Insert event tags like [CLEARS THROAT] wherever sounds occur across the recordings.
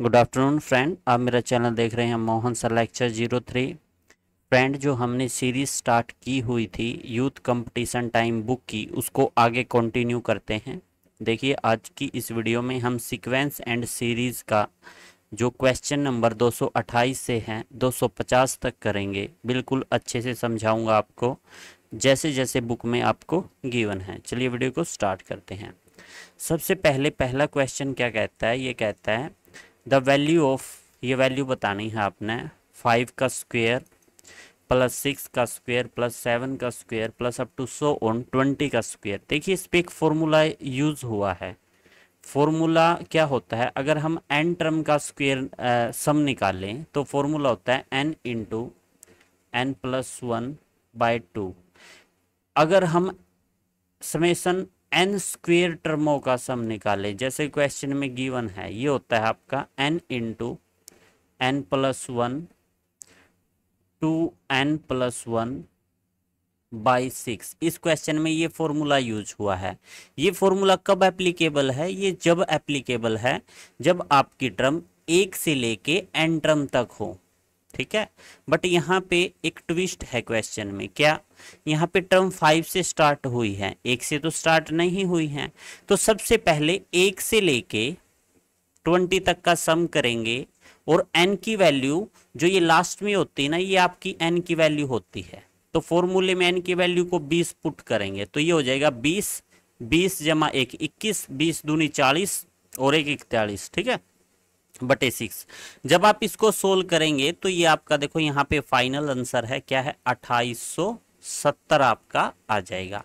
good afternoon friend आप मेरा channel देख रहे हैं Mohan sir lecture zero three friend जो हमने सीरीज स्टार्ट की हुई थी यूथ कंपटीशन टाइम बुक की उसको आगे कंटिन्यू करते हैं देखिए आज की इस वीडियो में हम सीक्वेंस एंड सीरीज का जो क्वेश्चन नंबर 228 से हैं 250 तक करेंगे बिल्कुल अच्छे से समझाऊंगा आपको जैसे जैसे बुक में आपको गिवन है चलिए वीडियो को स्टार्ट करते हैं सबसे पहले पहला क्वेश्चन क्या कहता है ये कहता है द वैल्यू ऑफ ये वैल्यू बतानी है आपने फाइव का स्क्वेयर प्लस सिक्स का स्क्वेयर प्लस सेवन का square plus up to so on twenty का स्क्वेयर देखिए इस पर एक फॉर्मूला यूज़ हुआ है फॉर्मूला क्या होता है अगर हम एन टर्म का स्क्वेयर सम निकालें तो फॉर्मूला होता है N into N plus one by two अगर हम समेसन एन स्क्वेयर टर्मों का सम निकाले जैसे क्वेश्चन में गिवन है ये होता है आपका N into N plus one two N plus one by six इस क्वेश्चन में ये फॉर्मूला यूज हुआ है ये फॉर्मूला कब एप्लीकेबल है ये जब एप्लीकेबल है जब आपकी टर्म एक से लेके एन टर्म तक हो ठीक है बट यहाँ पे एक ट्विस्ट है क्वेश्चन में क्या यहाँ पे टर्म फाइव से स्टार्ट हुई है एक से तो स्टार्ट नहीं हुई है तो सबसे पहले एक से लेके ट्वेंटी तक का सम करेंगे और एन की वैल्यू जो ये लास्ट में होती है ना ये आपकी एन की वैल्यू होती है तो फॉर्मूले में एन की वैल्यू को बीस पुट करेंगे तो ये हो जाएगा बीस बीस जमा एक इक्कीस बीस दूनी चालीस और एक इकतालीस ठीक है बटे सिक्स जब आप इसको सोल्व करेंगे तो ये आपका देखो यहाँ पे फाइनल आंसर है क्या है अट्ठाईस सत्तर आपका आ जाएगा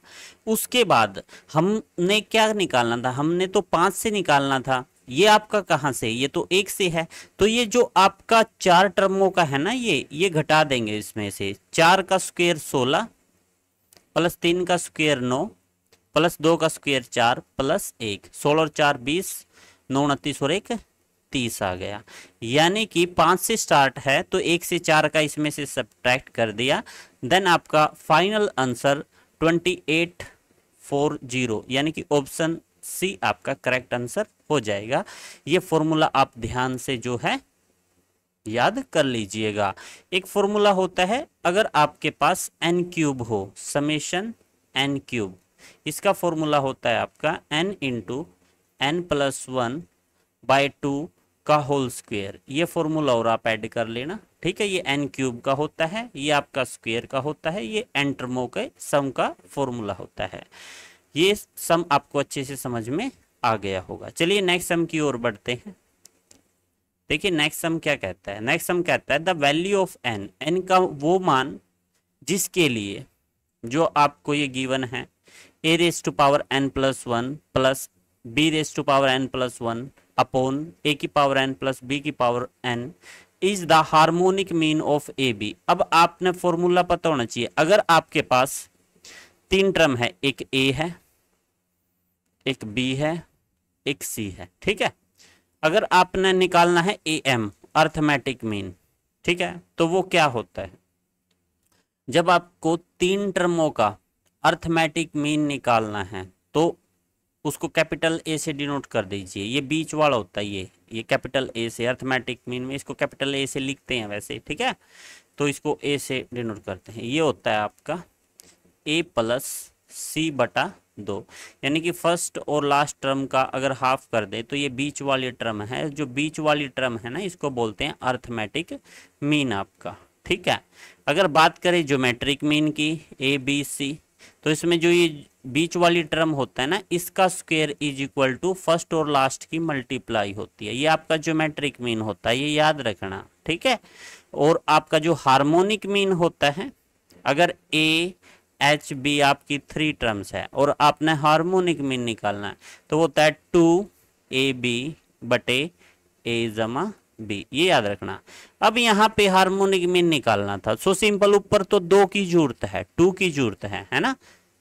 उसके बाद हमने क्या निकालना था हमने तो पांच से निकालना था ये आपका कहाँ से ये तो एक से है तो ये जो आपका चार टर्मों का है ना ये ये घटा देंगे इसमें से चार का स्क्वेयर सोलह प्लस तीन का स्क्वेयर नौ प्लस दो का स्क्वेयर चार प्लस एक सोलह और चार बीस नौ उनतीस और एक तीस आ गया यानी कि पाँच से स्टार्ट है तो एक से चार का इसमें से सब्ट्रैक्ट कर दिया देन आपका final answer twenty eight four zero यानी कि ऑप्शन सी आपका करेक्ट आंसर हो जाएगा ये फॉर्मूला आप ध्यान से जो है याद कर लीजिएगा एक फॉर्मूला होता है अगर आपके पास एन क्यूब हो समेशन एन क्यूब इसका फॉर्मूला होता है आपका N into N plus one by two का होल स्क्वेयर ये फॉर्मूला और आप ऐड कर लेना ठीक है ये एन क्यूब का होता है ये आपका स्क्वेयर का होता है ये एन के सम का फॉर्मूला होता है ये सम आपको अच्छे से समझ में आ गया होगा चलिए नेक्स्ट सम की ओर बढ़ते हैं देखिए नेक्स्ट सम क्या कहता है नेक्स्ट सम कहता है the value of N N का वो मान जिसके लिए जो आपको ये गिवन है A raise to power N plus one plus B raise to power N plus one upon A की पावर एन प्लस बी की power N is the harmonic mean of A B अब आपने formula पता होना चाहिए अगर आपके पास तीन टर्म है एक ए है एक बी है एक सी है ठीक है अगर आपने निकालना है ए एम अर्थमेटिक मीन ठीक है तो वो क्या होता है जब आपको तीन टर्मों का अर्थमेटिक मीन निकालना है तो उसको कैपिटल ए से डिनोट कर दीजिए ये बीच वाला होता है ये ये कैपिटल ए से अर्थमेटिक मीन में इसको कैपिटल ए से लिखते हैं वैसे ठीक है तो इसको ए से डिनोट करते हैं ये होता है आपका ए प्लस सी बटा दो यानी कि फर्स्ट और लास्ट टर्म का अगर हाफ कर दे तो ये बीच वाली टर्म है जो बीच वाली टर्म है ना इसको बोलते हैं अर्थमेटिक मीन आपका ठीक है अगर बात करें ज्योमेट्रिक मीन की ए बी सी तो इसमें जो ये बीच वाली टर्म होता है ना इसका square is equal to first और लास्ट की मल्टीप्लाई होती है ये आपका ज्योमेट्रिक मीन होता है ये याद रखना ठीक है और आपका जो हार्मोनिक मीन होता है अगर ए एच बी आपकी थ्री टर्म्स है और आपने हार्मोनिक मीन निकालना है तो होता है टू ए बी बटे ए जमा बी ये याद रखना अब यहाँ पे हार्मोनिक मीन निकालना था सो सिंपल ऊपर तो दो की जरूरत है टू की जरूरत है है ना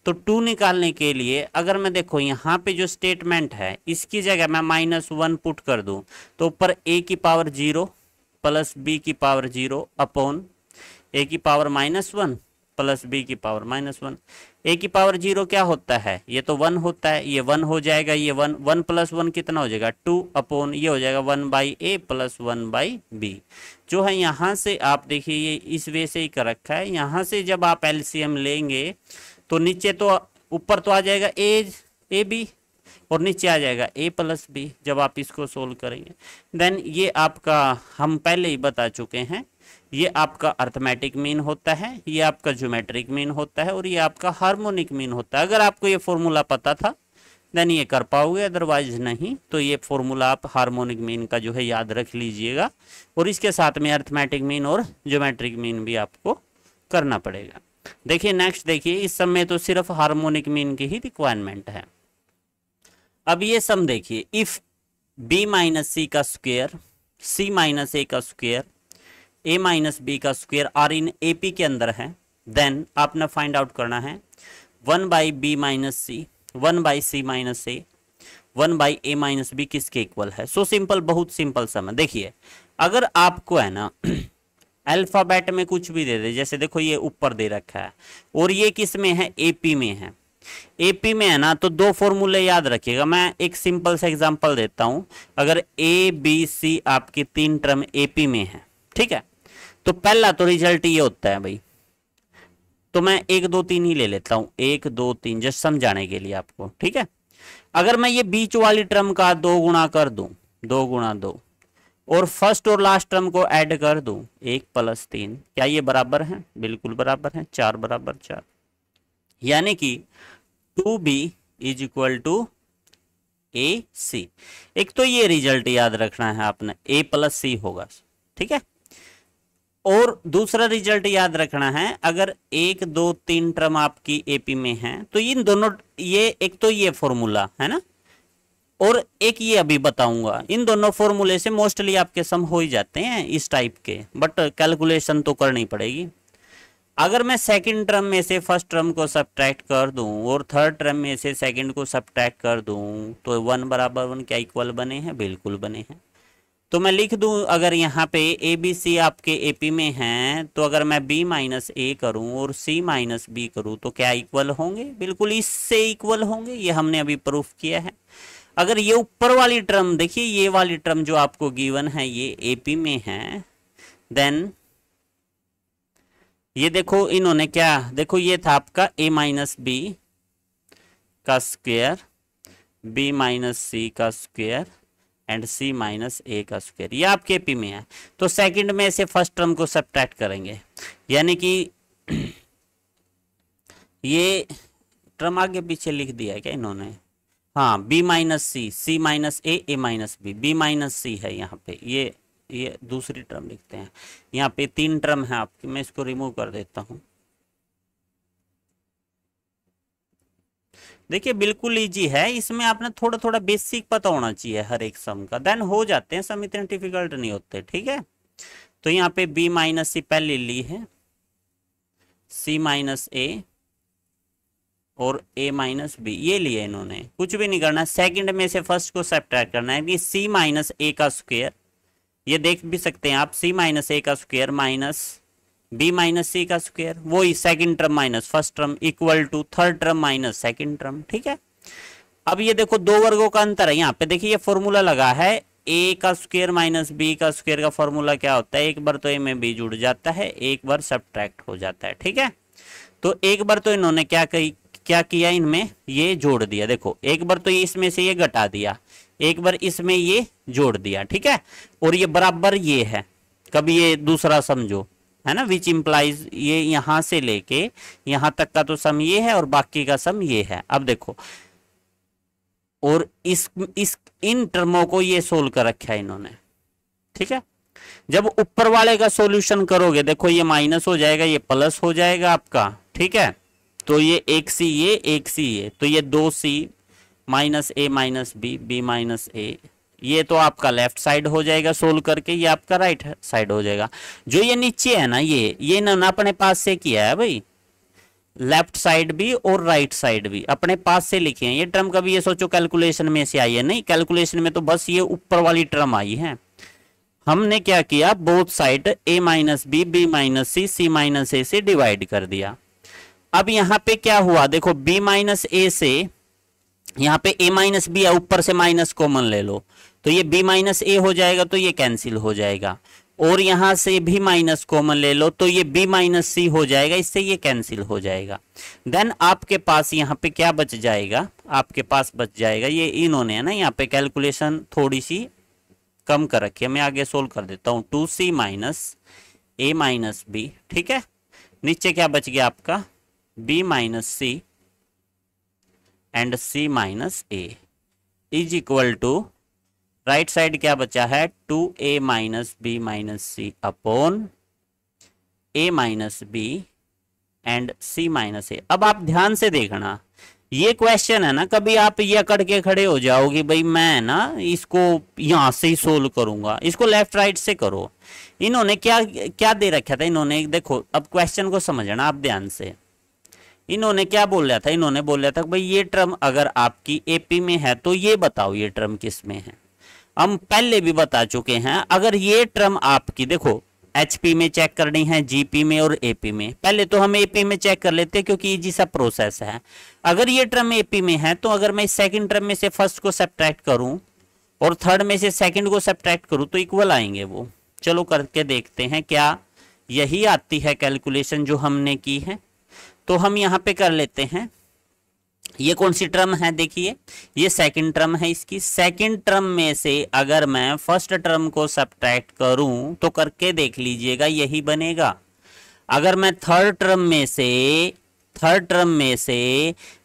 तो टू निकालने के लिए अगर मैं देखो यहाँ पे जो स्टेटमेंट है इसकी जगह मैं माइनस वन पुट कर दू तो ऊपर ए की पावर जीरो प्लस बी की पावर जीरो अपॉन ए की power minus one plus B की पावर माइनस वन ए की पावर जीरो क्या होता है ये तो वन होता है ये वन हो जाएगा ये वन वन प्लस वन कितना हो जाएगा टू अपोन ये हो जाएगा one by A plus one by B जो है यहाँ से आप देखिए ये इस वे से ही कर रखा है यहाँ से जब आप एलसीएम लेंगे तो नीचे तो ऊपर तो आ जाएगा ए ए बी और नीचे आ जाएगा ए प्लस बी जब आप इसको सोल्व करेंगे देन ये आपका हम पहले ही बता चुके हैं ये आपका अर्थमेटिक मीन होता है ये आपका ज्योमेट्रिक मीन होता है और ये आपका हार्मोनिक मीन होता है अगर आपको ये फॉर्मूला पता था देन ये कर पाओगे अदरवाइज नहीं तो ये फॉर्मूला आप हार्मोनिक मीन का जो है याद रख लीजिएगा और इसके साथ में अर्थमेटिक मीन और ज्योमेट्रिक मीन भी आपको करना पड़ेगा देखिए नेक्स्ट देखिए इस सब में तो सिर्फ हार्मोनिक मीन की ही रिक्वायरमेंट है अब ये सम देखिए इफ बी माइनस सी का स्क्वेयर सी माइनस ए का स्क्वेयर ए माइनस बी का square R in A P के अंदर है देन आपने फाइंड आउट करना है one by B minus C one by C minus A one by A minus B किसके equal है सो so, सिंपल बहुत सिंपल सम है देखिए अगर आपको है ना अल्फ़ाबेट [CLEARS THROAT] में कुछ भी दे दे जैसे देखो ये ऊपर दे रखा है और ये किस में है एपी में है एपी में है ना तो दो फॉर्मूले याद रखिएगा मैं एक सिंपल सा एग्जांपल देता हूं अगर ए बी सी आपकी तीन टर्म एपी में है ठीक है तो पहला तो रिजल्ट ये होता है भाई तो मैं एक दो तीन ही ले लेता हूं एक दो तीन जस्ट समझाने के लिए आपको ठीक है अगर मैं ये बीच वाली टर्म का दो गुणा कर दू दो गुणा दो और फर्स्ट और लास्ट टर्म को ऐड कर दू एक प्लस तीन क्या ये बराबर है बिल्कुल बराबर है चार बराबर चार यानी कि two B is equal to A C एक तो ये रिजल्ट याद रखना है आपने ए प्लस सी होगा ठीक है और दूसरा रिजल्ट याद रखना है अगर एक दो तीन टर्म आपकी एपी में है तो इन दोनों ये एक तो ये फॉर्मूला है ना और एक ये अभी बताऊंगा इन दोनों फॉर्मूले से मोस्टली आपके सम हो ही जाते हैं इस टाइप के बट कैलकुलेशन तो करनी पड़ेगी अगर मैं सेकंड टर्म में से फर्स्ट टर्म को सब्ट्रैक्ट कर दूं और थर्ड टर्म में से सेकंड को सब्ट्रैक्ट कर दूं तो वन बराबर वन क्या इक्वल बने हैं बिल्कुल बने हैं तो मैं लिख दूं अगर यहाँ पे ए बी सी आपके ए पी में हैं तो अगर मैं बी माइनस ए करूँ और सी माइनस बी करूँ तो क्या इक्वल होंगे बिल्कुल इससे इक्वल होंगे ये हमने अभी प्रूफ किया है अगर ये ऊपर वाली टर्म देखिए ये वाली टर्म जो आपको गिवन है ये ए पी में है देन ये देखो इन्होंने क्या देखो ये था आपका ए माइनस बी का स्क्वेयर बी माइनस सी का square and C minus A का स्क्वायर ये आपके पी में है तो सेकंड में से फर्स्ट टर्म को सब्ट्रैक्ट करेंगे यानी कि [CLEARS THROAT] ये टर्म आगे पीछे लिख दिया है क्या इन्होंने हाँ B minus C C minus A A minus B B minus C है यहाँ पे ये ये दूसरी टर्म लिखते हैं यहाँ पे तीन टर्म है आपकी मैं इसको रिमूव कर देता हूँ देखिए बिल्कुल ईजी है इसमें आपने थोड़ा थोड़ा बेसिक पता होना चाहिए हर एक सम का देन हो जाते हैं सम इतने डिफिकल्ट नहीं होते ठीक है तो यहाँ पे बी माइनस सी पहले ली है सी माइनस ए और ए माइनस बी ये लिए इन्होंने कुछ भी नहीं करना सेकंड में से फर्स्ट को सब्ट्रैक्ट करना है सी माइनस ए का स्क्वेयर ये देख भी सकते हैं आप सी माइनस ए का square minus B minus C का स्क्वेयर वो second term minus first term equal to third term minus second term ठीक है अब ये देखो दो वर्गों का अंतर है यहाँ पे देखिए ये फॉर्मूला लगा है ए का स्क्वेयर माइनस बी का स्क्वेयर का फॉर्मूला क्या होता है एक बार तो ए में बी जुड़ जाता है एक बार सब हो जाता है ठीक है तो एक बार तो इन्होंने क्या कही क्या किया इनमें ये जोड़ दिया देखो एक बार तो इसमें से ये घटा दिया एक बार इसमें ये जोड़ दिया ठीक है और ये बराबर ये है कभी ये दूसरा समझो है ना विच इम्प्लाइज ये यहां से लेके यहां तक का तो सम ये है और बाकी का सम ये है अब देखो और इस इस इन टर्मों को ये सोल्व कर रखा है इन्होंने ठीक है जब ऊपर वाले का सॉल्यूशन करोगे देखो ये माइनस हो जाएगा ये प्लस हो जाएगा आपका ठीक है तो ये एक सी ये एक सी ये तो ये दो C minus A minus B B minus A ये तो आपका लेफ्ट साइड हो जाएगा सोल्व करके ये आपका राइट साइड हो जाएगा जो ये नीचे है ना ये ये ना अपने पास से किया है भाई लेफ्ट साइड भी और राइट साइड भी अपने पास से लिखे हैं ये टर्म कभी ये सोचो कैलकुलेशन में से आई है नहीं कैलकुलेशन में तो बस ये ऊपर वाली टर्म आई है हमने क्या किया both side A minus B B minus C C minus A से डिवाइड कर दिया अब यहां पे क्या हुआ देखो बी माइनस ए से यहाँ पे ए माइनस बी है ऊपर से माइनस कॉमन ले लो तो ये बी माइनस ए हो जाएगा तो ये कैंसिल हो जाएगा और यहां से भी माइनस कॉमन ले लो तो ये बी माइनस सी हो जाएगा इससे ये कैंसिल हो जाएगा देन आपके पास यहाँ पे क्या बच जाएगा आपके पास बच जाएगा ये इन्होंने है ना यहाँ पे कैलकुलेशन थोड़ी सी कम कर रखी है मैं आगे सोल्व कर देता हूँ two C minus A minus B ठीक है नीचे क्या बच गया आपका B minus C and C minus A is equal to right side क्या बचा है two A minus B minus C upon A minus B and C minus A अब आप ध्यान से देखना ये क्वेश्चन है ना कभी आप ये करके खड़े हो जाओगे भाई मैं ना इसको यहां से ही सोल्व करूंगा इसको लेफ्ट राइट से करो इन्होंने क्या क्या दे रखा था इन्होंने देखो अब क्वेश्चन को समझना आप ध्यान से इन्होंने क्या बोल रहा था इन्होंने बोल रहा था भाई ये टर्म अगर आपकी एपी में है तो ये बताओ ये टर्म किस में है हम पहले भी बता चुके हैं अगर ये टर्म आपकी देखो एचपी में चेक करनी है जीपी में और एपी में पहले तो हम एपी में चेक कर लेते हैं क्योंकि इजी सा प्रोसेस है अगर ये टर्म एपी में है तो अगर मैं सेकंड टर्म में से फर्स्ट को सब्ट्रैक्ट करूं और थर्ड में से सेकंड को सब्ट्रैक्ट करूं तो इक्वल आएंगे वो चलो करके देखते हैं क्या यही आती है कैलकुलेशन जो हमने की है तो हम यहाँ पे कर लेते हैं ये कौन सी टर्म है देखिए ये सेकंड टर्म है इसकी सेकंड टर्म में से अगर मैं फर्स्ट टर्म को सब्ट्रैक्ट करूं तो करके देख लीजिएगा यही बनेगा अगर मैं थर्ड टर्म में से थर्ड टर्म में से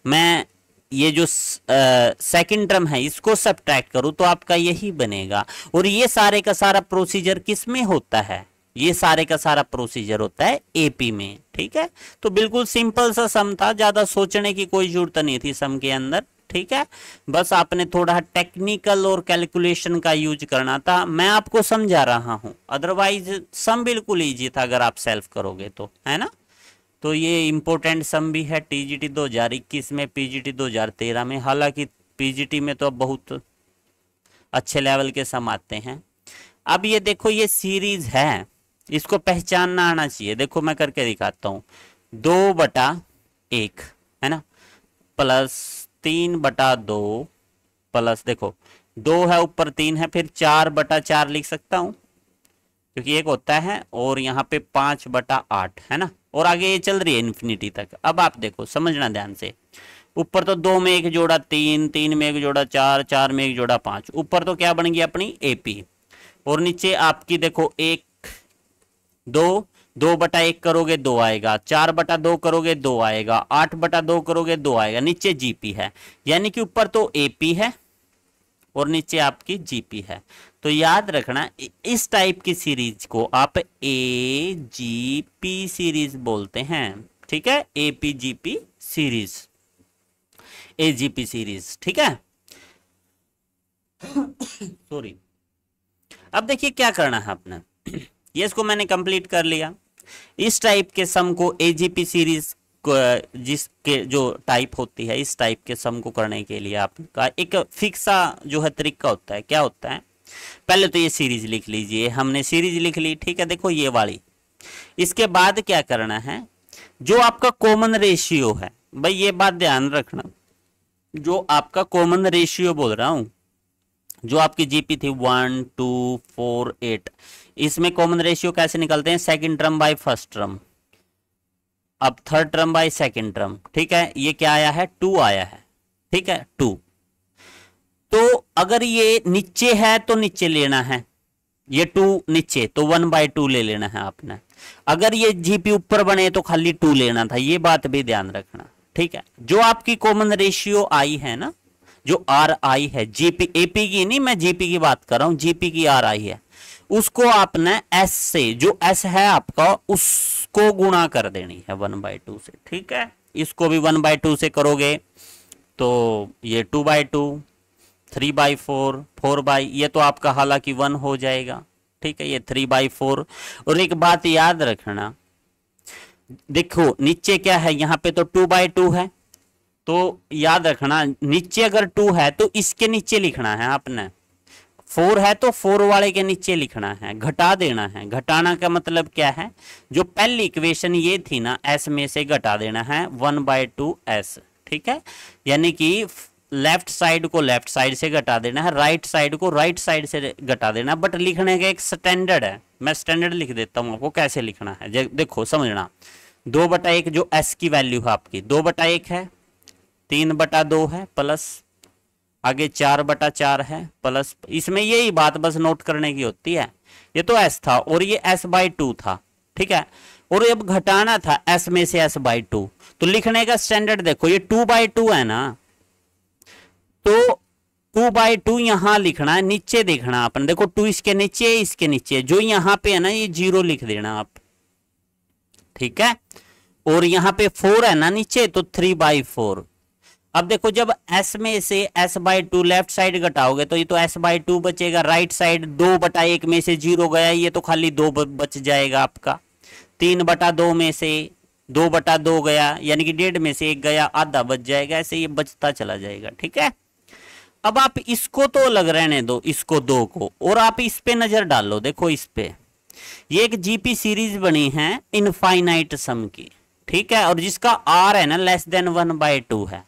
मैं ये जो सेकंड टर्म है इसको सब्ट्रैक्ट करूं तो आपका यही बनेगा और ये सारे का सारा प्रोसीजर किस में होता है ये सारे का सारा प्रोसीजर होता है एपी में ठीक है तो बिल्कुल सिंपल सा सम था ज्यादा सोचने की कोई जरूरत नहीं थी सम के अंदर ठीक है बस आपने थोड़ा टेक्निकल और कैलकुलेशन का यूज करना था मैं आपको समझा रहा हूं अदरवाइज सम बिल्कुल ईजी था अगर आप सेल्फ करोगे तो है ना तो ये इम्पोर्टेंट सम भी है टीजीटी 2021 में पीजीटी 2013 में हालांकि पीजीटी में तो अब बहुत अच्छे लेवल के सम आते हैं अब ये देखो ये सीरीज है इसको पहचानना आना चाहिए देखो मैं करके दिखाता हूँ दो बटा एक है ना प्लस तीन बटा दो प्लस देखो दो है ऊपर तीन है फिर चार बटा चार लिख सकता हूं क्योंकि एक होता है और यहाँ पे पांच बटा आठ है ना और आगे ये चल रही है इन्फिनिटी तक अब आप देखो समझना ध्यान से ऊपर तो दो में एक जोड़ा तीन तीन में एक जोड़ा चार चार में एक जोड़ा पांच ऊपर तो क्या बन गया अपनी एपी और नीचे आपकी देखो एक दो दो बटा एक करोगे दो आएगा चार बटा दो करोगे दो आएगा आठ बटा दो करोगे दो आएगा नीचे जीपी है यानी कि ऊपर तो एपी है और नीचे आपकी जीपी है तो याद रखना इस टाइप की सीरीज को आप ए जी पी सीरीज बोलते हैं ठीक है A P G P series A G P series ठीक है सॉरी [COUGHS] अब देखिए क्या करना है आपने ये इसको मैंने कंप्लीट कर लिया इस टाइप के सम को एजीपी सीरीज जिसके जो टाइप होती है इस टाइप के सम को करने के लिए आपका एक फिक्सा जो है तरीका होता है क्या होता है पहले तो ये सीरीज लिख लीजिए हमने सीरीज लिख ली ठीक है देखो ये वाली इसके बाद क्या करना है जो आपका कॉमन रेशियो है भाई ये बात ध्यान रखना जो आपका कॉमन रेशियो बोल रहा हूं जो आपकी जीपी थी वन टू फोर एट इसमें कॉमन रेशियो कैसे निकलते हैं second term by first term अब third term by second term ठीक है ये क्या आया है टू आया है ठीक है टू तो अगर ये नीचे है तो नीचे लेना है ये टू नीचे तो वन बाय टू ले लेना है आपने अगर ये जीपी ऊपर बने तो खाली टू लेना था ये बात भी ध्यान रखना ठीक है जो आपकी कॉमन रेशियो आई है ना जो आर आई है जीपी एपी की नहीं मैं जीपी की बात कर रहा हूं जीपी की आर आई है उसको आपने एस से जो एस है आपका उसको गुणा कर देनी है वन बाय टू से ठीक है इसको भी वन बाई टू से करोगे तो ये two by two three by four four by ये तो आपका हालांकि वन हो जाएगा ठीक है ये थ्री बाई फोर और एक बात याद रखना देखो नीचे क्या है यहां पे तो टू बाय टू है तो याद रखना नीचे अगर टू है तो इसके नीचे लिखना है आपने फोर है तो फोर वाले के नीचे लिखना है घटा देना है घटाना का मतलब क्या है जो पहली इक्वेशन ये थी ना एस में से घटा देना है वन बाय टू एस ठीक है यानी कि लेफ्ट साइड को लेफ्ट साइड से घटा देना है राइट साइड को राइट साइड से घटा देना बट लिखने का एक स्टैंडर्ड है मैं स्टैंडर्ड लिख देता हूँ आपको कैसे लिखना है देखो समझना दो बटा एक जो एस की वैल्यू है आपकी दो बटा एक है तीन बटा दो है प्लस आगे चार बटा चार है प्लस इसमें यही बात बस नोट करने की होती है ये तो एस था और ये एस बाई टू था ठीक है और अब घटाना था एस में से एस बाई टू तो लिखने का स्टैंडर्ड देखो ये टू बाई टू है ना तो टू बाई टू यहां लिखना है नीचे देखना आपने देखो टू इसके नीचे इसके नीचे जो यहां पे है ना ये जीरो लिख देना आप ठीक है और यहां पे फोर है ना नीचे तो थ्री बाई फोर अब देखो जब s में से s by two left side घटाओगे तो ये तो s बाई टू बचेगा राइट साइड दो बटा एक में से जीरो गया ये तो खाली दो बच जाएगा आपका तीन बटा दो में से दो बटा दो गया यानी कि डेढ़ में से एक गया आधा बच जाएगा ऐसे ये बचता चला जाएगा ठीक है अब आप इसको तो अलग रहने दो इसको दो को और आप इस पे नजर डालो देखो इस पे ये एक जीपी सीरीज बनी है इनफाइनाइट सम की ठीक है और जिसका आर है ना less than one by two है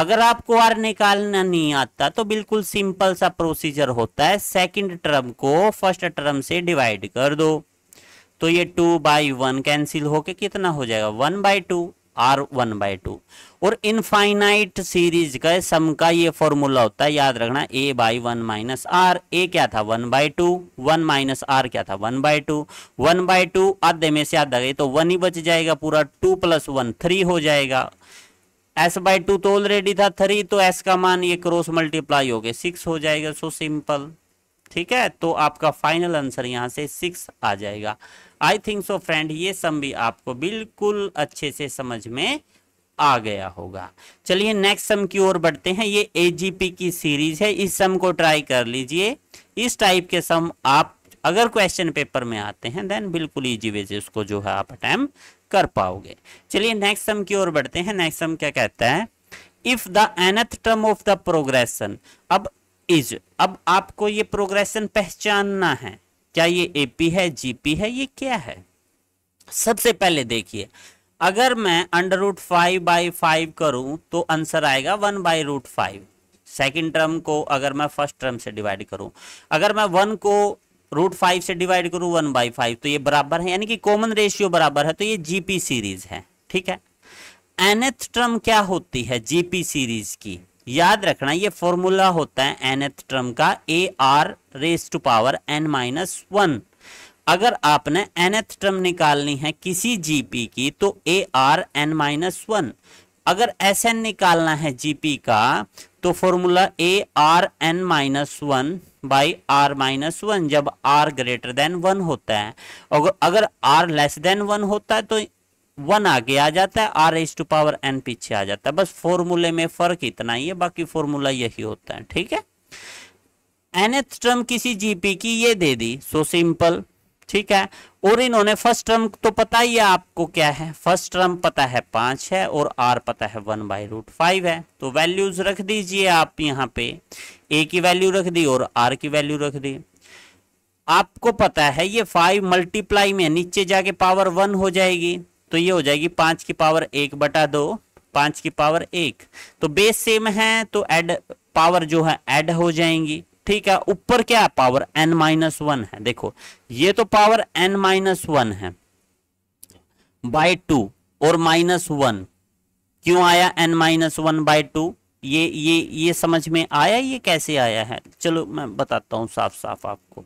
अगर आपको आर निकालना नहीं आता तो बिल्कुल सिंपल सा प्रोसीजर होता है सेकंड टर्म को फर्स्ट टर्म से डिवाइड कर दो तो ये टू बाई वन कैंसिल होके कितना हो जाएगा one by two R one by two और इनफाइनाइट सीरीज का सम का ये फॉर्मूला होता है याद रखना A by one minus R A क्या था one by two one minus are क्या था one by two one by two आधे में से आधा गई तो वन ही बच जाएगा पूरा टू प्लस वन थ्री हो जाएगा एस बाई टू तो ऑलरेडी था थ्री तो एस का मान ये क्रॉस मल्टीप्लाई हो गया सिक्स हो जाएगा सो सिंपल ठीक है तो आपका फाइनल आंसर यहाँ से सिक्स आ जाएगा आई थिंक सो फ्रेंड ये सम भी आपको बिल्कुल अच्छे से समझ में आ गया होगा चलिए नेक्स्ट सम की ओर बढ़ते हैं ये एजीपी की सीरीज है इस सम को ट्राई कर लीजिए इस टाइप के सम आप अगर क्वेश्चन पेपर में आते हैं देन बिल्कुल ईजी वे से उसको जो है आप अटैम्प कर पाओगे चलिए नेक्स्ट सम की ओर बढ़ते हैं नेक्स्ट सम क्या कहता है if the nth term of the progression अब इज अब आपको ये प्रोग्रेशन पहचानना है क्या ये एपी है जीपी है ये क्या है सबसे पहले देखिए अगर मैं under root five by five करूं तो आंसर आएगा one by root five second term को अगर मैं फर्स्ट टर्म से डिवाइड करूं अगर मैं वन को रूट फाइव से डिवाइड करूं वन बाई फाइव तो ये बराबर है यानी कि कॉमन रेशियो बराबर है तो ये जीपी सीरीज है ठीक है एनएथ टर्म क्या होती है जीपी सीरीज की याद रखना ये फॉर्मूला होता है एनएथ टर्म का a r raise to power n minus one अगर आपने एनएथ टर्म निकालनी है किसी जीपी की तो a r n minus one अगर एस एन निकालना है जीपी का तो formula a r n minus one by r minus one जब आर ग्रेटर देन वन होता है और अगर आर लेस देन वन होता है तो वन आगे आ जाता है r s to power n पीछे आ जाता है बस फॉर्मूले में फर्क इतना ही है बाकी फॉर्मूला यही होता है ठीक है एनएथ टर्म किसी जीपी की ये दे दी सो सिंपल ठीक है और इन्होंने फर्स्ट टर्म तो पता ही है आपको क्या है फर्स्ट टर्म पता है पांच है और आर पता है वन बाई रूट फाइव है तो वैल्यूज रख दीजिए आप यहाँ पे ए की वैल्यू रख दी और आर की वैल्यू रख दी आपको पता है ये फाइव मल्टीप्लाई में नीचे जाके पावर वन हो जाएगी तो ये हो जाएगी पांच की पावर एक बटा दो पांच की पावर एक तो बेस सेम है तो एड पावर जो है एड हो जाएंगी ठीक है ऊपर क्या है पावर एन माइनस वन है देखो ये तो पावर एन माइनस वन है बाय टू और माइनस वन क्यों आया n minus one by two ये ये ये समझ में आया ये कैसे आया है चलो मैं बताता हूं साफ साफ आपको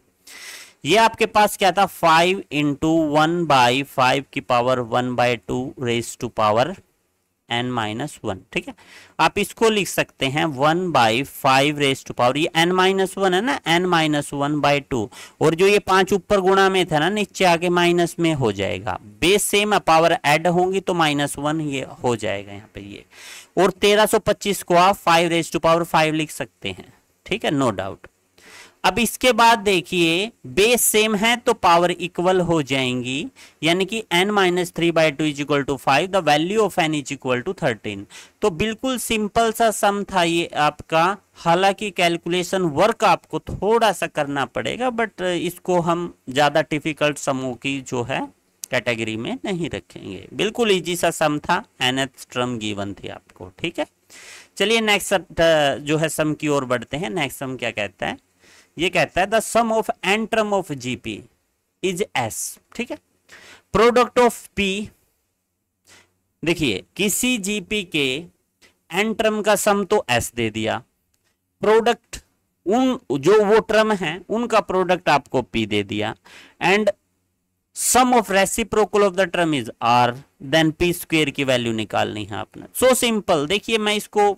ये आपके पास क्या था five into one by five की power one by two raise to power n minus one ठीक है आप इसको लिख सकते हैं one by five raise to power ये एन माइनस वन है ना n minus one by two और जो ये पांच ऊपर गुणा में था ना नीचे आके माइनस में हो जाएगा बेस सेम है पावर ऐड होंगी तो माइनस वन ये हो जाएगा यहाँ पे ये और तेरह सौ पच्चीस को आप five raise to power five लिख सकते हैं ठीक है नो डाउट अब इसके बाद देखिए बेस सेम है तो पावर इक्वल हो जाएंगी यानी कि n minus three by two is equal to five the value of n is equal to thirteen तो बिल्कुल सिंपल सा सम था ये आपका हालांकि कैलकुलेशन वर्क आपको थोड़ा सा करना पड़ेगा बट uh, इसको हम ज़्यादा डिफिकल्ट समूह की जो है कैटेगरी में नहीं रखेंगे बिल्कुल इजी सा सम था एन एथ ट्रम गिवन थी आपको ठीक है चलिए नेक्स्ट uh, जो है सम की ओर बढ़ते हैं नेक्स्ट सम क्या कहता है ये कहता है the sum of n term of GP is S ठीक है प्रोडक्ट ऑफ पी देखिए किसी जीपी के एन टर्म का सम तो एस दे दिया प्रोडक्ट उन जो वो टर्म है उनका प्रोडक्ट आपको पी दे दिया and sum of reciprocal of the term is r then P square की वैल्यू निकालनी है आपने सो सिंपल देखिए मैं इसको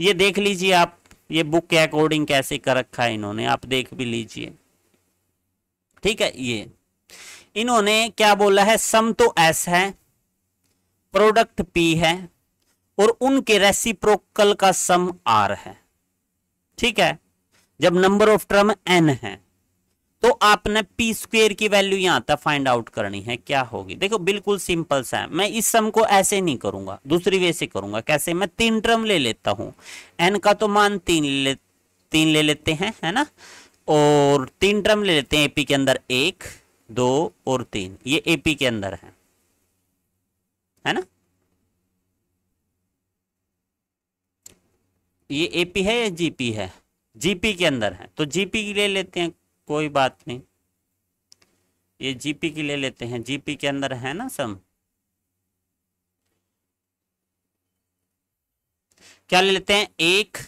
ये देख लीजिए आप ये बुक के अकॉर्डिंग कैसे कर रखा है इन्होंने आप देख भी लीजिए ठीक है ये इन्होंने क्या बोला है सम तो एस है प्रोडक्ट पी है और उनके रेसिप्रोकल का सम आर है ठीक है जब नंबर ऑफ टर्म एन है तो आपने पी स्क्वेयर की वैल्यू यहां तक फाइंड आउट करनी है क्या होगी देखो बिल्कुल सिंपल सा है मैं इस सम को ऐसे नहीं करूंगा दूसरी वे से करूंगा कैसे मैं तीन टर्म ले लेता हूं एन का तो मान तीन ले तीन ले लेते हैं है ना और तीन टर्म ले लेते हैं एपी के अंदर एक दो और तीन ये एपी के अंदर है है ना ये एपी है या जीपी है जीपी के अंदर है तो जीपी ले लेते हैं कोई बात नहीं ये जीपी की ले लेते हैं जीपी के अंदर है ना सम क्या ले लेते हैं एक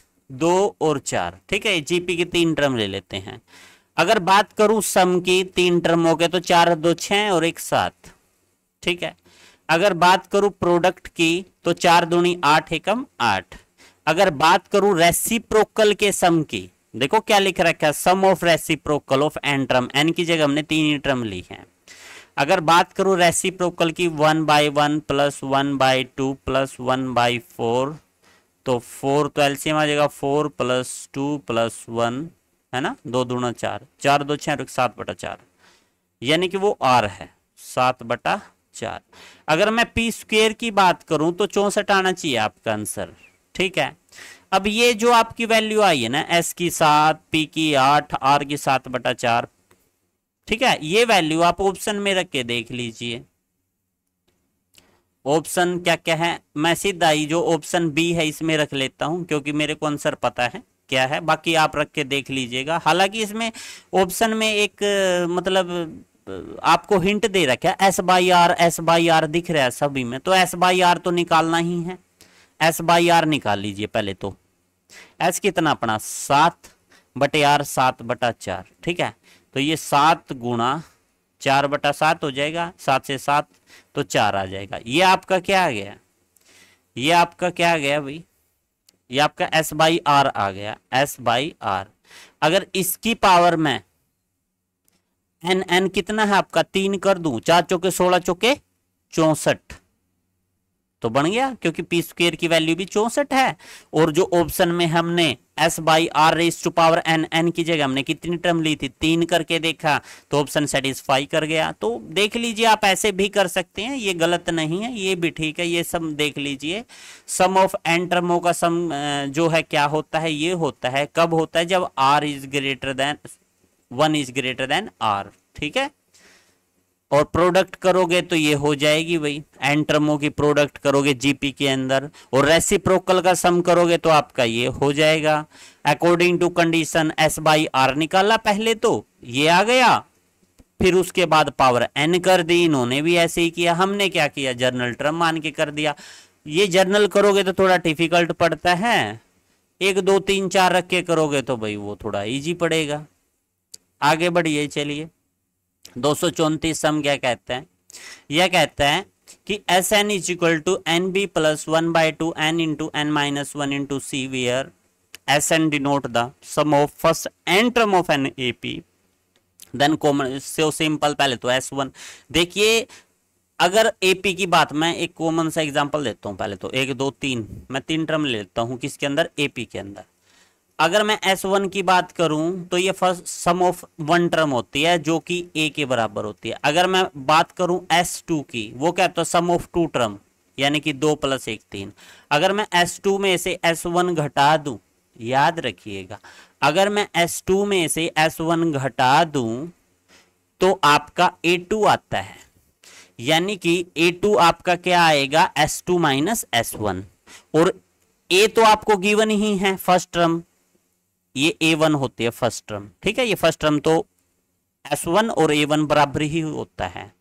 दो और चार ठीक है जीपी के तीन टर्म ले लेते हैं अगर बात करूं सम की तीन हो गए तो चार दो छ और एक सात ठीक है अगर बात करूं प्रोडक्ट की तो चार दूनी आठ एकम आठ अगर बात करूं रेसिप्रोकल के सम की देखो क्या लिख रखा है sum of reciprocal of n term n की जगह हमने तीन ही ट्रम ली है अगर बात करूँ रेसिप्रोकल की one by one plus one by two plus one by four तो फोर तो एलसीएम आ जाएगा four plus two plus one है ना दो दूना चार चार दो छः सात बटा चार यानी कि वो आर है सात बटा चार अगर मैं पी स्क्वेयर की बात करूं तो चौंसठ आना चाहिए आपका आंसर ठीक है अब ये जो आपकी वैल्यू आई है ना एस की सात पी की आठ आर की सात बटा चार ठीक है ये वैल्यू आप ऑप्शन में रख के देख लीजिए ऑप्शन क्या क्या है मैं सीधा ही जो ऑप्शन बी है इसमें रख लेता हूं क्योंकि मेरे को आंसर पता है क्या है बाकी आप रख के देख लीजिएगा हालांकि इसमें ऑप्शन में एक मतलब आपको हिंट दे रखा है S by r S by r दिख रहा है सभी में तो एस बाई आर तो निकालना ही है एस बाई आर निकाल लीजिए पहले तो एच कितना अपना सात बटे आर सात बटा चार ठीक है तो ये सात गुणा चार बटा सात हो जाएगा सात से सात तो चार आ जाएगा ये आपका क्या आ गया ये आपका क्या आ गया भाई ये आपका एस बाई आर आ गया एस बाई आर अगर इसकी पावर में एन एन कितना है आपका तीन कर दू चार चौके सोलह चौके चौसठ तो बन गया क्योंकि पी स्क्र की वैल्यू भी चौसठ है और जो ऑप्शन में हमने S by r raise to power n n की जगह हमने कितनी टर्म ली थी तीन करके देखा तो ऑप्शन सेटिस्फाई कर गया तो देख लीजिए आप ऐसे भी कर सकते हैं ये गलत नहीं है ये भी ठीक है ये सब देख लीजिए सम ऑफ एन टर्मों का सम जो है क्या होता है ये होता है कब होता है जब r is greater than one is greater than r ठीक है और प्रोडक्ट करोगे तो ये हो जाएगी भाई एन की प्रोडक्ट करोगे जीपी के अंदर और रेसिप्रोकल का सम करोगे तो आपका ये हो जाएगा according to condition S by r निकाला पहले तो ये आ गया फिर उसके बाद पावर एन कर दी इन्होंने भी ऐसे ही किया हमने क्या किया जर्नल टर्म मान के कर दिया ये जर्नल करोगे तो थोड़ा डिफिकल्ट पड़ता है एक दो तीन चार रख के करोगे तो भाई वो थोड़ा इजी पड़ेगा आगे बढ़िए चलिए दो सौ चौंतीस हम क्या कहते हैं यह कहता है कि S n is equal to n b plus one by two n into n minus one into c where S n denote the sum of first n term of an A P then common so simple पहले तो S one देखिए अगर AP की बात मैं एक common सा example देता हूँ पहले तो एक दो तीन मैं तीन टर्म ले लेता हूँ किसके अंदर एपी के अंदर अगर मैं एस वन की बात करूं तो ये first sum of one term होती है जो कि ए के बराबर होती है अगर मैं बात करूं एस टू की वो क्या होता है सम ऑफ टू टर्म यानी कि दो प्लस एक तीन अगर मैं एस टू में से एस वन घटा दूं याद रखिएगा अगर मैं एस टू में से एस वन घटा दूं तो आपका ए टू आता है यानी कि ए टू आपका क्या आएगा S two minus S one और ए तो आपको गिवन ही है फर्स्ट टर्म ये ए वन होती है फर्स्ट टर्म ठीक है ये फर्स्ट टर्म तो एस वन और ए वन बराबर ही होता है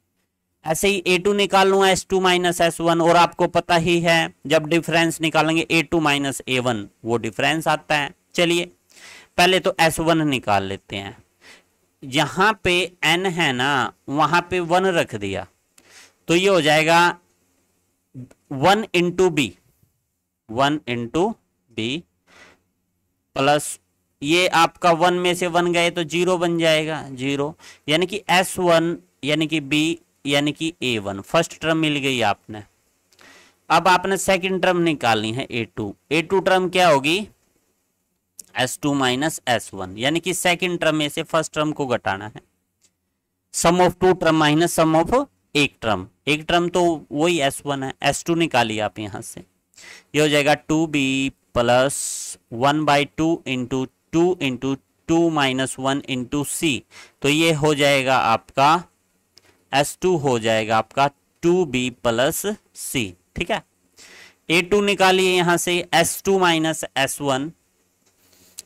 ऐसे ही ए टू निकाल लूँ S two minus S one और आपको पता ही है जब डिफरेंस निकालेंगे a two minus A one वो डिफरेंस आता है चलिए पहले तो एस वन निकाल लेते हैं यहां पे एन है ना वहां पे वन रख दिया तो ये हो जाएगा one into b one into b plus ये आपका वन में से वन गए तो जीरो बन जाएगा जीरो यानी कि एस वन यानी कि बी यानी कि ए वन फर्स्ट टर्म मिल गई आपने अब आपने सेकंड टर्म निकालनी है a two a two term क्या होगी S two minus S one यानी कि सेकंड टर्म में से फर्स्ट टर्म को घटाना है sum of two term minus sum of एक टर्म एक टर्म तो वही एस वन है एस टू निकाली आप यहां से यह हो जाएगा two b plus one by two into two into two minus one into c तो ये हो जाएगा आपका एस टू हो जाएगा आपका टू बी प्लस सी ठीक है ए टू निकालिए यहां से S two minus S one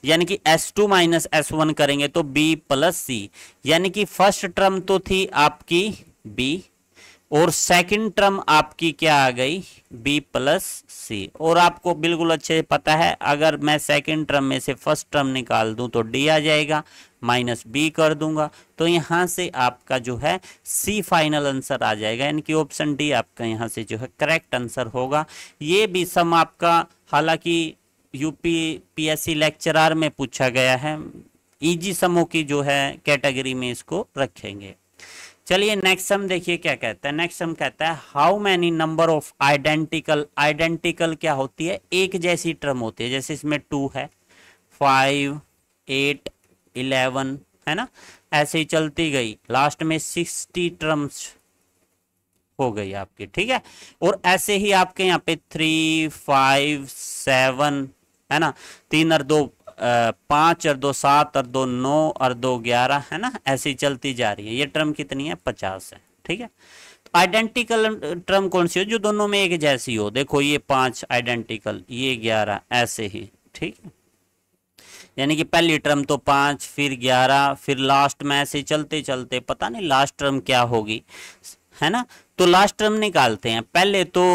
यानी कि S two minus S one करेंगे तो बी प्लस सी यानी कि फर्स्ट टर्म तो थी आपकी बी और सेकंड टर्म आपकी क्या आ गई b प्लस सी और आपको बिल्कुल अच्छे से पता है अगर मैं सेकंड टर्म में से फर्स्ट टर्म निकाल दूं तो d आ जाएगा माइनस बी कर दूंगा तो यहाँ से आपका जो है सी फाइनल आंसर आ जाएगा यानी कि ऑप्शन डी आपका यहाँ से जो है करेक्ट आंसर होगा ये भी सम आपका हालांकि यूपी पी लेक्चरर में पूछा गया है ईजी समों की जो है कैटेगरी में इसको रखेंगे चलिए नेक्स्ट सम देखिए क्या कहता है नेक्स्ट सम कहता है how many number of identical identical क्या होती है एक जैसी टर्म होती है जैसे इसमें टू है फाइव एट इलेवन है ना ऐसे ही चलती गई लास्ट में सिक्सटी टर्म्स हो गई आपकी ठीक है और ऐसे ही आपके यहाँ पे थ्री फाइव सेवन है ना तीन और दो पाँच और दो सात और दो नौ और दो ग्यारह है ना ऐसी चलती जा रही है ये टर्म कितनी है पचास है ठीक है तो आइडेंटिकल टर्म कौन सी हो जो दोनों में एक जैसी हो देखो ये पाँच आइडेंटिकल ये ग्यारह ऐसे ही ठीक है यानी कि पहली टर्म तो पाँच फिर ग्यारह फिर लास्ट में ऐसे चलते चलते पता नहीं लास्ट टर्म क्या होगी है ना तो लास्ट टर्म निकालते हैं पहले तो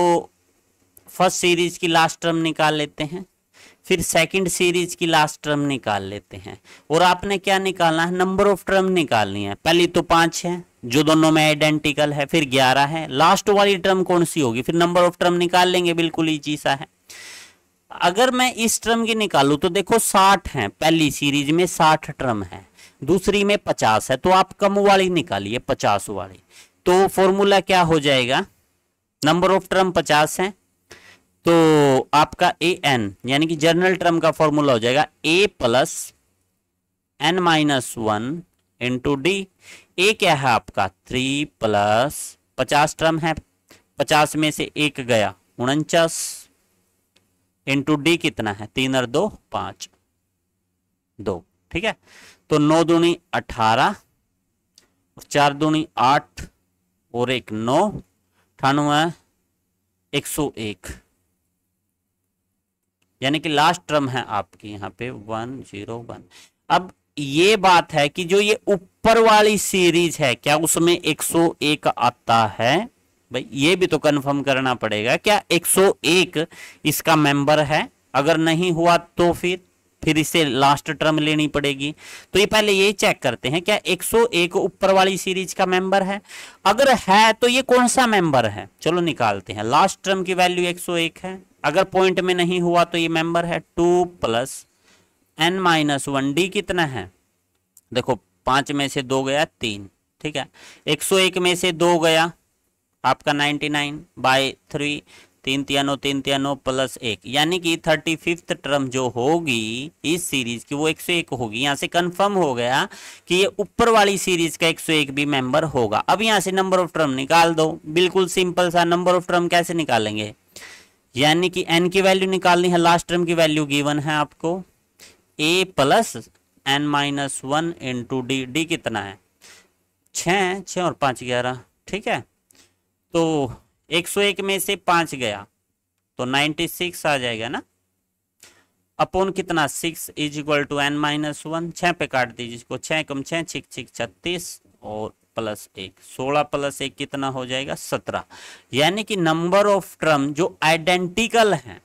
फर्स्ट सीरीज की लास्ट टर्म निकाल लेते हैं फिर सेकंड सीरीज की लास्ट टर्म निकाल लेते हैं और आपने क्या निकालना है नंबर ऑफ टर्म निकालनी है पहली तो पांच है जो दोनों में आइडेंटिकल है फिर ग्यारह है लास्ट वाली टर्म कौन सी होगी फिर नंबर ऑफ टर्म निकाल लेंगे बिल्कुल ईजी सा है अगर मैं इस टर्म की निकालू तो देखो साठ है पहली सीरीज में साठ टर्म है दूसरी में पचास है तो आप कम वाली निकालिए पचास वाली तो फॉर्मूला क्या हो जाएगा नंबर ऑफ टर्म पचास है तो आपका ए एन यानी कि जर्नल टर्म का फॉर्मूला हो जाएगा a plus n minus one into d a क्या है आपका थ्री प्लस पचास टर्म है पचास में से एक गया उनचास इंटू डी कितना है तीन और दो पांच दो ठीक है तो नौ दूनी अठारह चार दूनी आठ और एक नौ अठानवे एक सौ एक यानी कि लास्ट टर्म है आपकी यहाँ पे वन जीरो वन अब ये बात है कि जो ये ऊपर वाली सीरीज है क्या उसमें एक सौ एक आता है भाई ये भी तो कंफर्म करना पड़ेगा क्या एक सौ एक इसका मेंबर है अगर नहीं हुआ तो फिर फिर इसे लास्ट टर्म लेनी पड़ेगी तो ये पहले ये चेक करते हैं क्या 101 ऊपर वाली सीरीज का मेंबर है अगर है तो ये कौन सा मेंबर है चलो निकालते हैं लास्ट टर्म की वैल्यू 101 है अगर पॉइंट में नहीं हुआ तो ये मेंबर है two plus n minus one d कितना है देखो पांच में से दो गया तीन ठीक है एक सौ एक में से दो गया आपका नाइन्टी नाइन बाई थ्री तीन तियानो तीन तियानो प्लस एक यानी कि थर्टी फिफ्थ टर्म जो होगी इस सीरीज की वो एक सौ एक होगी यहाँ से कंफर्म हो गया कि ये ऊपर वाली सीरीज का एक सौ एक भी मेंबर होगा अब यहाँ से नंबर ऑफ टर्म निकाल दो बिल्कुल सिंपल सा नंबर ऑफ टर्म कैसे निकालेंगे यानी कि एन की वैल्यू निकालनी है लास्ट टर्म की वैल्यू गिवन है आपको a plus n minus one into d d कितना है छ छः और पाँच ग्यारह ठीक है तो एक सौ एक में से पाँच गया तो नाइन्टी सिक्स आ जाएगा ना अपोन कितना six is equal to n minus one छः पे काट दीजिए इसको छः कम छः छिक छिक छत्तीस और प्लस एक सोलह प्लस एक कितना हो जाएगा सत्रह यानी कि नंबर ऑफ टर्म जो आइडेंटिकल हैं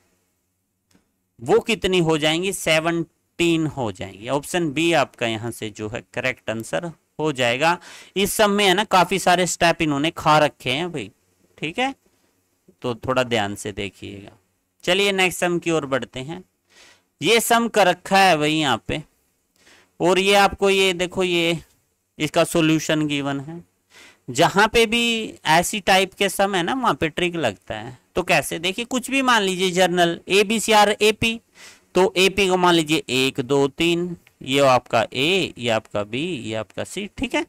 वो कितनी हो जाएंगी सेवनटीन हो जाएंगी ऑप्शन बी आपका यहां से जो है करेक्ट आंसर हो जाएगा इस सब में है ना काफी सारे स्टेप इन्होंने खा रखे हैं भाई ठीक है तो थोड़ा ध्यान से देखिएगा चलिए नेक्स्ट सम की ओर बढ़ते हैं ये सम कर रखा है भाई यहाँ पे और ये आपको ये देखो ये इसका सॉल्यूशन गिवन है जहां पे भी ऐसी टाइप के सम है ना वहां पे ट्रिक लगता है तो कैसे देखिए कुछ भी मान लीजिए general a B C are A P तो ए पी को मान लीजिए एक दो तीन ये आपका ए ये आपका बी ये आपका सी ठीक है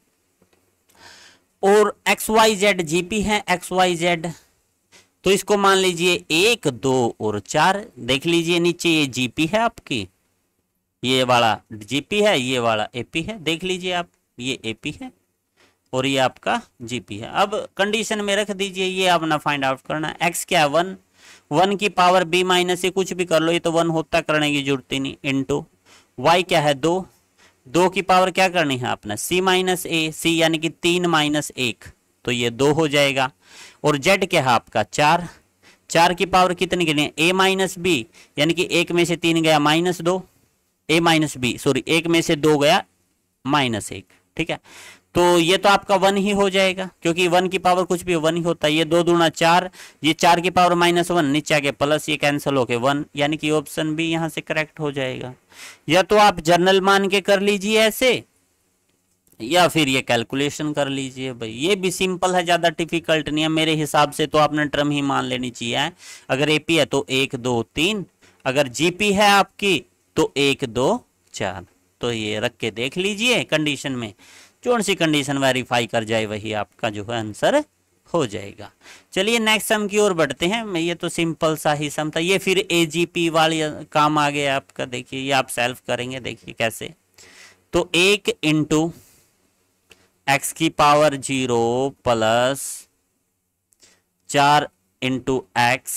और x y z G P है एक्स वाई जेड तो इसको मान लीजिए एक दो और चार देख लीजिए नीचे ये जीपी है आपकी ये वाला जीपी है ये वाला एपी है देख लीजिए आप ये एपी है और ये आपका जीपी है अब कंडीशन में रख दीजिए ये आपने फाइंड आउट करना एक्स क्या है वन वन की पावर बी माइनस ये कुछ भी कर लो ये तो वन होता करने की जरूरत ही नहीं इंटू वाई क्या है दो दो की पावर क्या करनी है आपने सी माइनस ए सी यानी कि तीन माइनस एक तो ये दो हो जाएगा और जेड क्या है आपका चार चार की पावर कितनी गिनी है ए माइनस बी यानी कि एक में से तीन गया माइनस दो ए माइनस बी सॉरी एक में से दो गया माइनस एक ठीक है तो ये तो आपका वन ही हो जाएगा क्योंकि वन की पावर कुछ भी वन ही होता है ये दो दूना चार ये चार की पावर माइनस वन नीचे आगे प्लस ये कैंसिल होके वन यानी कि ऑप्शन भी यहां से करेक्ट हो जाएगा या तो आप जर्नल मान के कर लीजिए ऐसे या फिर ये कैलकुलेशन कर लीजिए भाई ये भी सिंपल है ज़्यादा डिफिकल्ट नहीं है मेरे हिसाब से तो आपने टर्म ही मान लेनी चाहिए अगर एपी है तो एक दो तीन अगर जीपी है आपकी तो एक दो चार तो ये रख के देख लीजिए कंडीशन में कौन सी कंडीशन वेरीफाई कर जाए वही आपका जो है आंसर हो जाएगा चलिए नेक्स्ट सम की ओर बढ़ते हैं ये तो सिंपल सा ही सम था ये फिर ए जी पी वाली काम आ गया आपका देखिए ये आप सेल्फ करेंगे देखिए कैसे तो एक इंटू एक्स की पावर जीरो प्लस चार into x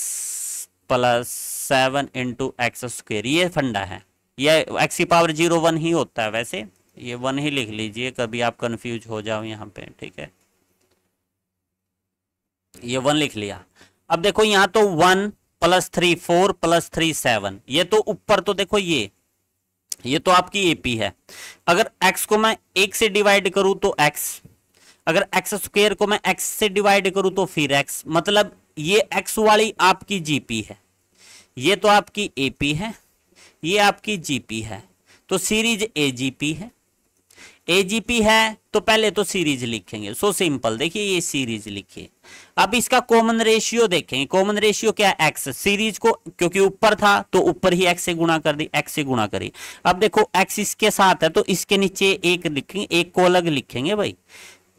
plus seven into x square ये फंडा है या एक्स की पावर जीरो वन ही होता है वैसे ये वन ही लिख लीजिए कभी आप कंफ्यूज हो जाओ यहाँ पे ठीक है ये वन लिख लिया अब देखो यहाँ तो one plus three four plus three seven ये तो ऊपर तो देखो ये ये तो आपकी एपी है अगर एक्स को मैं एक से डिवाइड करूं तो एक्स अगर एक्स स्क्वेयर को मैं एक्स से डिवाइड करूं तो फिर एक्स मतलब ये एक्स वाली आपकी जीपी है ये तो आपकी एपी है ये आपकी जीपी है तो सीरीज जीपी है जीपी है तो पहले तो सीरीज लिखेंगे सो सिंपल देखिए ये सीरीज लिखिए अब इसका कॉमन रेशियो देखेंगे कॉमन रेशियो क्या है एक्स सीरीज को क्योंकि ऊपर था तो ऊपर ही एक्स से गुणा कर दी एक्स से गुणा करी अब देखो एक्स इसके साथ है तो इसके नीचे एक लिखेंगे एक को अलग लिखेंगे भाई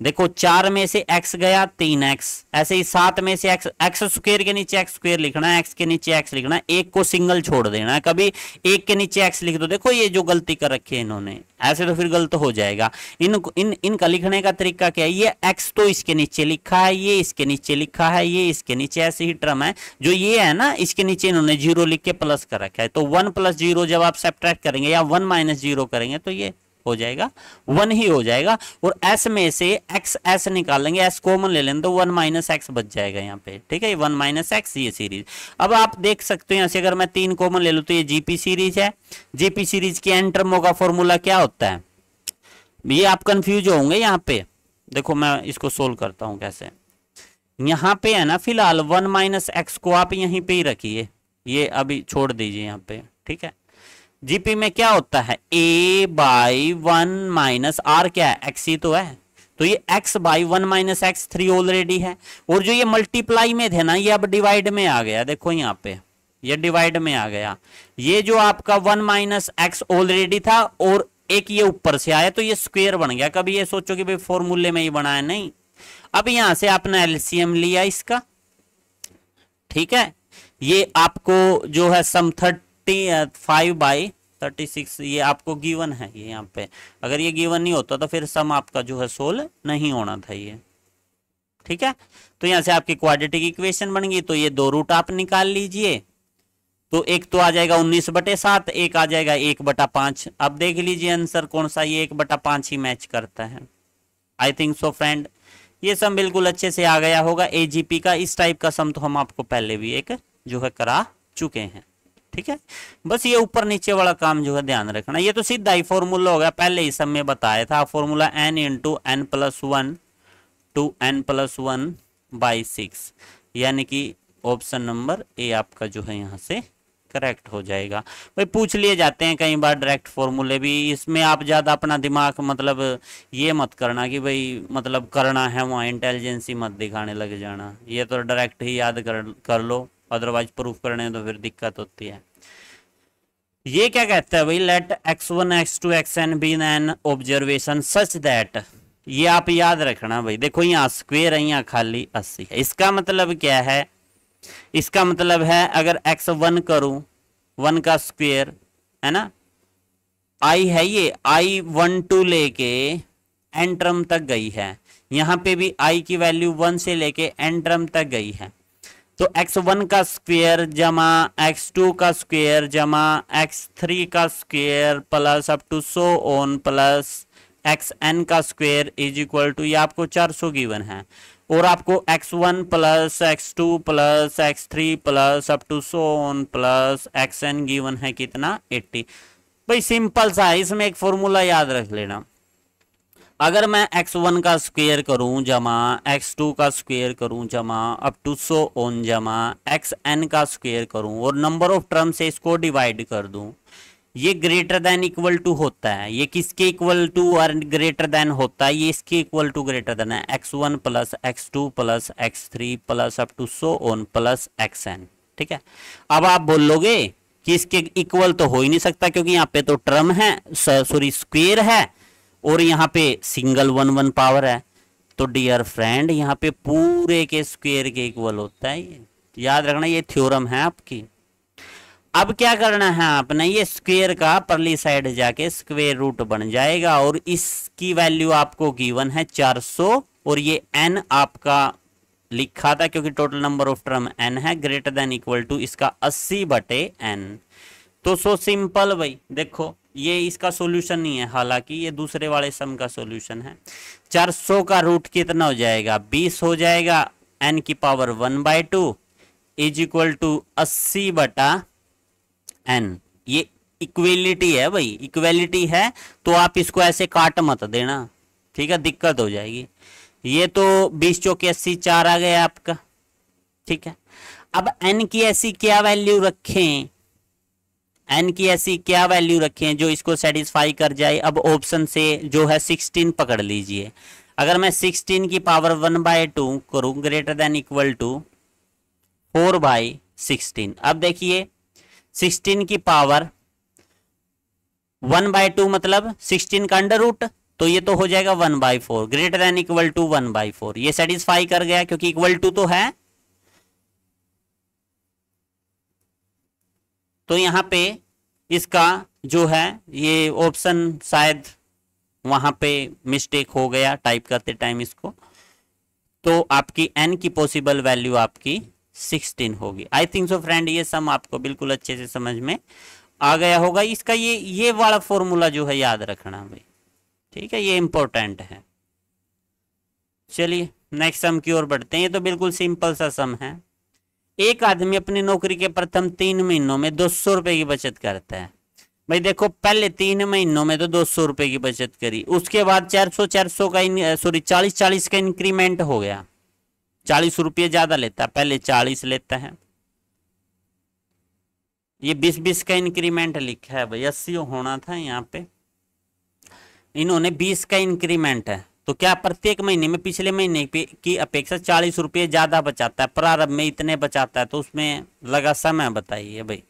देखो चार में से एक्स गया तीन एक्स ऐसे ही सात में से एक्स एक्स स्क्वेयर के नीचे एक्स स्क्वेयर लिखना है एक्स के नीचे एक्स लिखना है एक को सिंगल छोड़ देना है कभी एक के नीचे एक्स लिख दो देखो ये जो गलती कर रखी है इन्होंने ऐसे तो फिर गलत हो जाएगा इन इन इनका लिखने का तरीका क्या है ये एक्स तो इसके नीचे लिखा है ये इसके नीचे लिखा है ये इसके नीचे ऐसे ही ट्रम है जो ये है ना इसके नीचे इन्होंने जीरो लिख के प्लस कर रखा है तो वन प्लस जीरो जब आप सेप्ट्रैक्ट करेंगे या वन माइनस जीरो करेंगे तो ये हो जाएगा वन ही हो जाएगा और एस में से एक्स एस निकालेंगे एस कॉमन ले लेंगे तो वन माइनस एक्स बच जाएगा यहाँ पे ठीक है वन माइनस एक्स ये सीरीज अब आप देख सकते हो यहाँ से अगर मैं तीन कॉमन ले लूँ तो ये जीपी सीरीज है जीपी सीरीज की एंटर मोगा का फॉर्मूला क्या होता है ये आप कंफ्यूज होंगे यहाँ पे देखो मैं इसको सोल्व करता हूँ कैसे यहाँ पे है ना फिलहाल वन माइनस एक्स को आप यहीं पे ही रखिए ये अभी छोड़ दीजिए यहाँ पे ठीक है जीपी में क्या होता है a by one minus are क्या है एक्स ही तो है तो ये x by one minus x three already है और जो ये मल्टीप्लाई में थे ना ये अब डिवाइड में आ गया देखो यहाँ पे ये डिवाइड में आ गया ये जो आपका वन माइनस एक्स ऑलरेडी था और एक ये ऊपर से आया तो ये स्क्वेयर बन गया कभी ये सोचो कि भाई फॉर्मूले में ही बनाया नहीं अब यहां से आपने एलसीएम लिया इसका ठीक है ये आपको जो है sum thirty thirty five by thirty six ये आपको गिवन है ये यहाँ पे अगर ये गिवन नहीं होता तो फिर सम आपका जो है सोल नहीं होना था ये ठीक है तो यहाँ से आपकी क्वाड्रेटिक इक्वेशन बन गई तो ये दो रूट आप निकाल लीजिए तो एक तो आ जाएगा उन्नीस बटे सात एक आ जाएगा एक बटा पांच अब देख लीजिए आंसर कौन सा ये एक बटा पांच ही मैच करता है आई थिंक सो फ्रेंड ये सम बिल्कुल अच्छे से आ गया होगा एजीपी का इस टाइप का सम तो हम आपको पहले भी एक जो है करा चुके हैं ठीक है बस ये ऊपर नीचे वाला काम जो है ध्यान रखना ये तो सीधा ही फॉर्मूला हो गया पहले ही सब में बताया था formula n into N plus one two N plus one by six यानी कि ऑप्शन नंबर ए आपका जो है यहाँ से करेक्ट हो जाएगा भाई पूछ लिए जाते हैं कई बार डायरेक्ट फॉर्मूले भी इसमें आप ज़्यादा अपना दिमाग मतलब ये मत करना कि भाई मतलब करना है वहाँ इंटेलिजेंसी मत दिखाने लग जाना ये तो डायरेक्ट ही याद कर कर लो अदरवाइज प्रूफ करने तो फिर दिक्कत होती है ये क्या कहता है भाई let x one x two x n be n observation such that ये आप याद रखना भाई देखो यहाँ स्क्वेयर है यहाँ खाली अस्सी है इसका मतलब क्या है इसका मतलब है अगर एक्स वन करूं वन का स्क्वेयर है ना आई है ये आई वन टू लेके एंट्रम तक गई है यहाँ पे भी आई की वैल्यू वन से लेके एंट्रम तक गई है तो एक्स वन का स्क्वेयर जमा एक्स टू का स्क्वेयर जमा एक्स थ्री का square plus up to so on plus x n का स्क्वेयर इज इक्वल टू ये आपको चार सौ गिवन है और आपको x one plus x two plus x three plus up to so on plus x n given है कितना एट्टी भाई सिंपल सा है इसमें एक फॉर्मूला याद रख लेना अगर मैं एक्स वन का स्क्वेयर करूं जमा एक्स टू का स्क्वेयर करूं जमा अप टू सो ओन जमा एक्स एन का स्क्वेयर करूं और नंबर ऑफ टर्म से इसको डिवाइड कर दूं ये ग्रेटर देन इक्वल टू होता है ये किसके इक्वल टू और ग्रेटर देन होता है ये इसके इक्वल टू ग्रेटर देन है x one plus x two plus x three plus up to so on plus x n ठीक है अब आप बोलोगे कि इसके इक्वल तो हो ही नहीं सकता क्योंकि यहाँ पे तो टर्म है सॉरी स्क्वेयर है और यहाँ पे सिंगल वन वन पावर है तो डियर फ्रेंड यहाँ पे पूरे के स्क्वेयर के इक्वल होता है ये याद रखना ये थ्योरम है आपकी अब क्या करना है आपने ये स्क्वेयर का परली साइड जाके स्क्वेयर रूट बन जाएगा और इसकी वैल्यू आपको गिवन है 400 और ये एन आपका लिखा था क्योंकि total number of term n है ग्रेटर देन इक्वल टू इसका 80 बटे एन तो सो सिंपल भाई देखो ये इसका सॉल्यूशन नहीं है हालांकि ये दूसरे वाले सम का सॉल्यूशन है 400 का रूट कितना हो जाएगा 20 हो जाएगा एन की power one by two is equal to अस्सी बटा एन ये इक्वेलिटी है भाई इक्वेलिटी है तो आप इसको ऐसे काट मत देना ठीक है दिक्कत हो जाएगी ये तो बीस चौके अस्सी चार आ गया आपका ठीक है अब एन की ऐसी क्या वैल्यू रखें एन की ऐसी क्या वैल्यू रखें जो इसको सेटिस्फाई कर जाए अब ऑप्शन से जो है सिक्सटीन पकड़ लीजिए अगर मैं सिक्सटीन की पावर वन बाय टू करूँ greater than equal to four by sixteen अब देखिए सिक्सटीन की पावर वन बाय टू मतलब सिक्सटीन का अंडर रूट तो ये तो हो जाएगा one by four greater than equal to one by four ये सेटिस्फाई कर गया क्योंकि इक्वल टू तो है तो यहाँ पे इसका जो है ये ऑप्शन शायद वहाँ पे मिस्टेक हो गया टाइप करते टाइम इसको तो आपकी एन की पॉसिबल वैल्यू आपकी सिक्सटीन होगी आई थिंक सो फ्रेंड ये सम आपको बिल्कुल अच्छे से समझ में आ गया होगा इसका ये ये वाला फॉर्मूला जो है याद रखना भाई ठीक है ये इंपॉर्टेंट है चलिए नेक्स्ट सम की ओर बढ़ते हैं ये तो बिल्कुल सिंपल सा सम है एक आदमी अपनी नौकरी के प्रथम तीन महीनों में दो सौ रुपए की बचत करता है भाई देखो पहले तीन महीनों में तो दो सौ रुपये की बचत करी उसके बाद चार सौ चार सौ का सॉरी चालीस चालीस का इंक्रीमेंट हो गया चालीस रुपये ज़्यादा लेता है पहले चालीस लेता है ये बीस बीस का इंक्रीमेंट लिखा है भाई अस्सी होना था यहाँ पे इन्होंने बीस का इंक्रीमेंट है तो क्या प्रत्येक महीने में पिछले महीने की अपेक्षा चालीस रुपये ज़्यादा बचाता है प्रारंभ में इतने बचाता है तो उसमें लगा समय बताइए भाई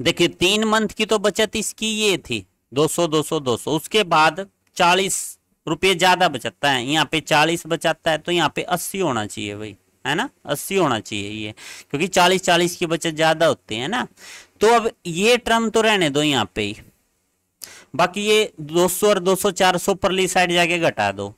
देखिए तीन मंथ की तो बचत इसकी ये थी 200 200 200 उसके बाद चालीस रुपये ज़्यादा बचाता है यहाँ पे चालीस बचाता है तो यहाँ पे अस्सी होना चाहिए भाई है ना अस्सी होना चाहिए ये क्योंकि चालीस चालीस की बचत ज़्यादा होती है ना तो अब ये टर्म तो रहने दो यहाँ पे ही बाकी ये 200 और 200 400 परली साइड जाके घटा दो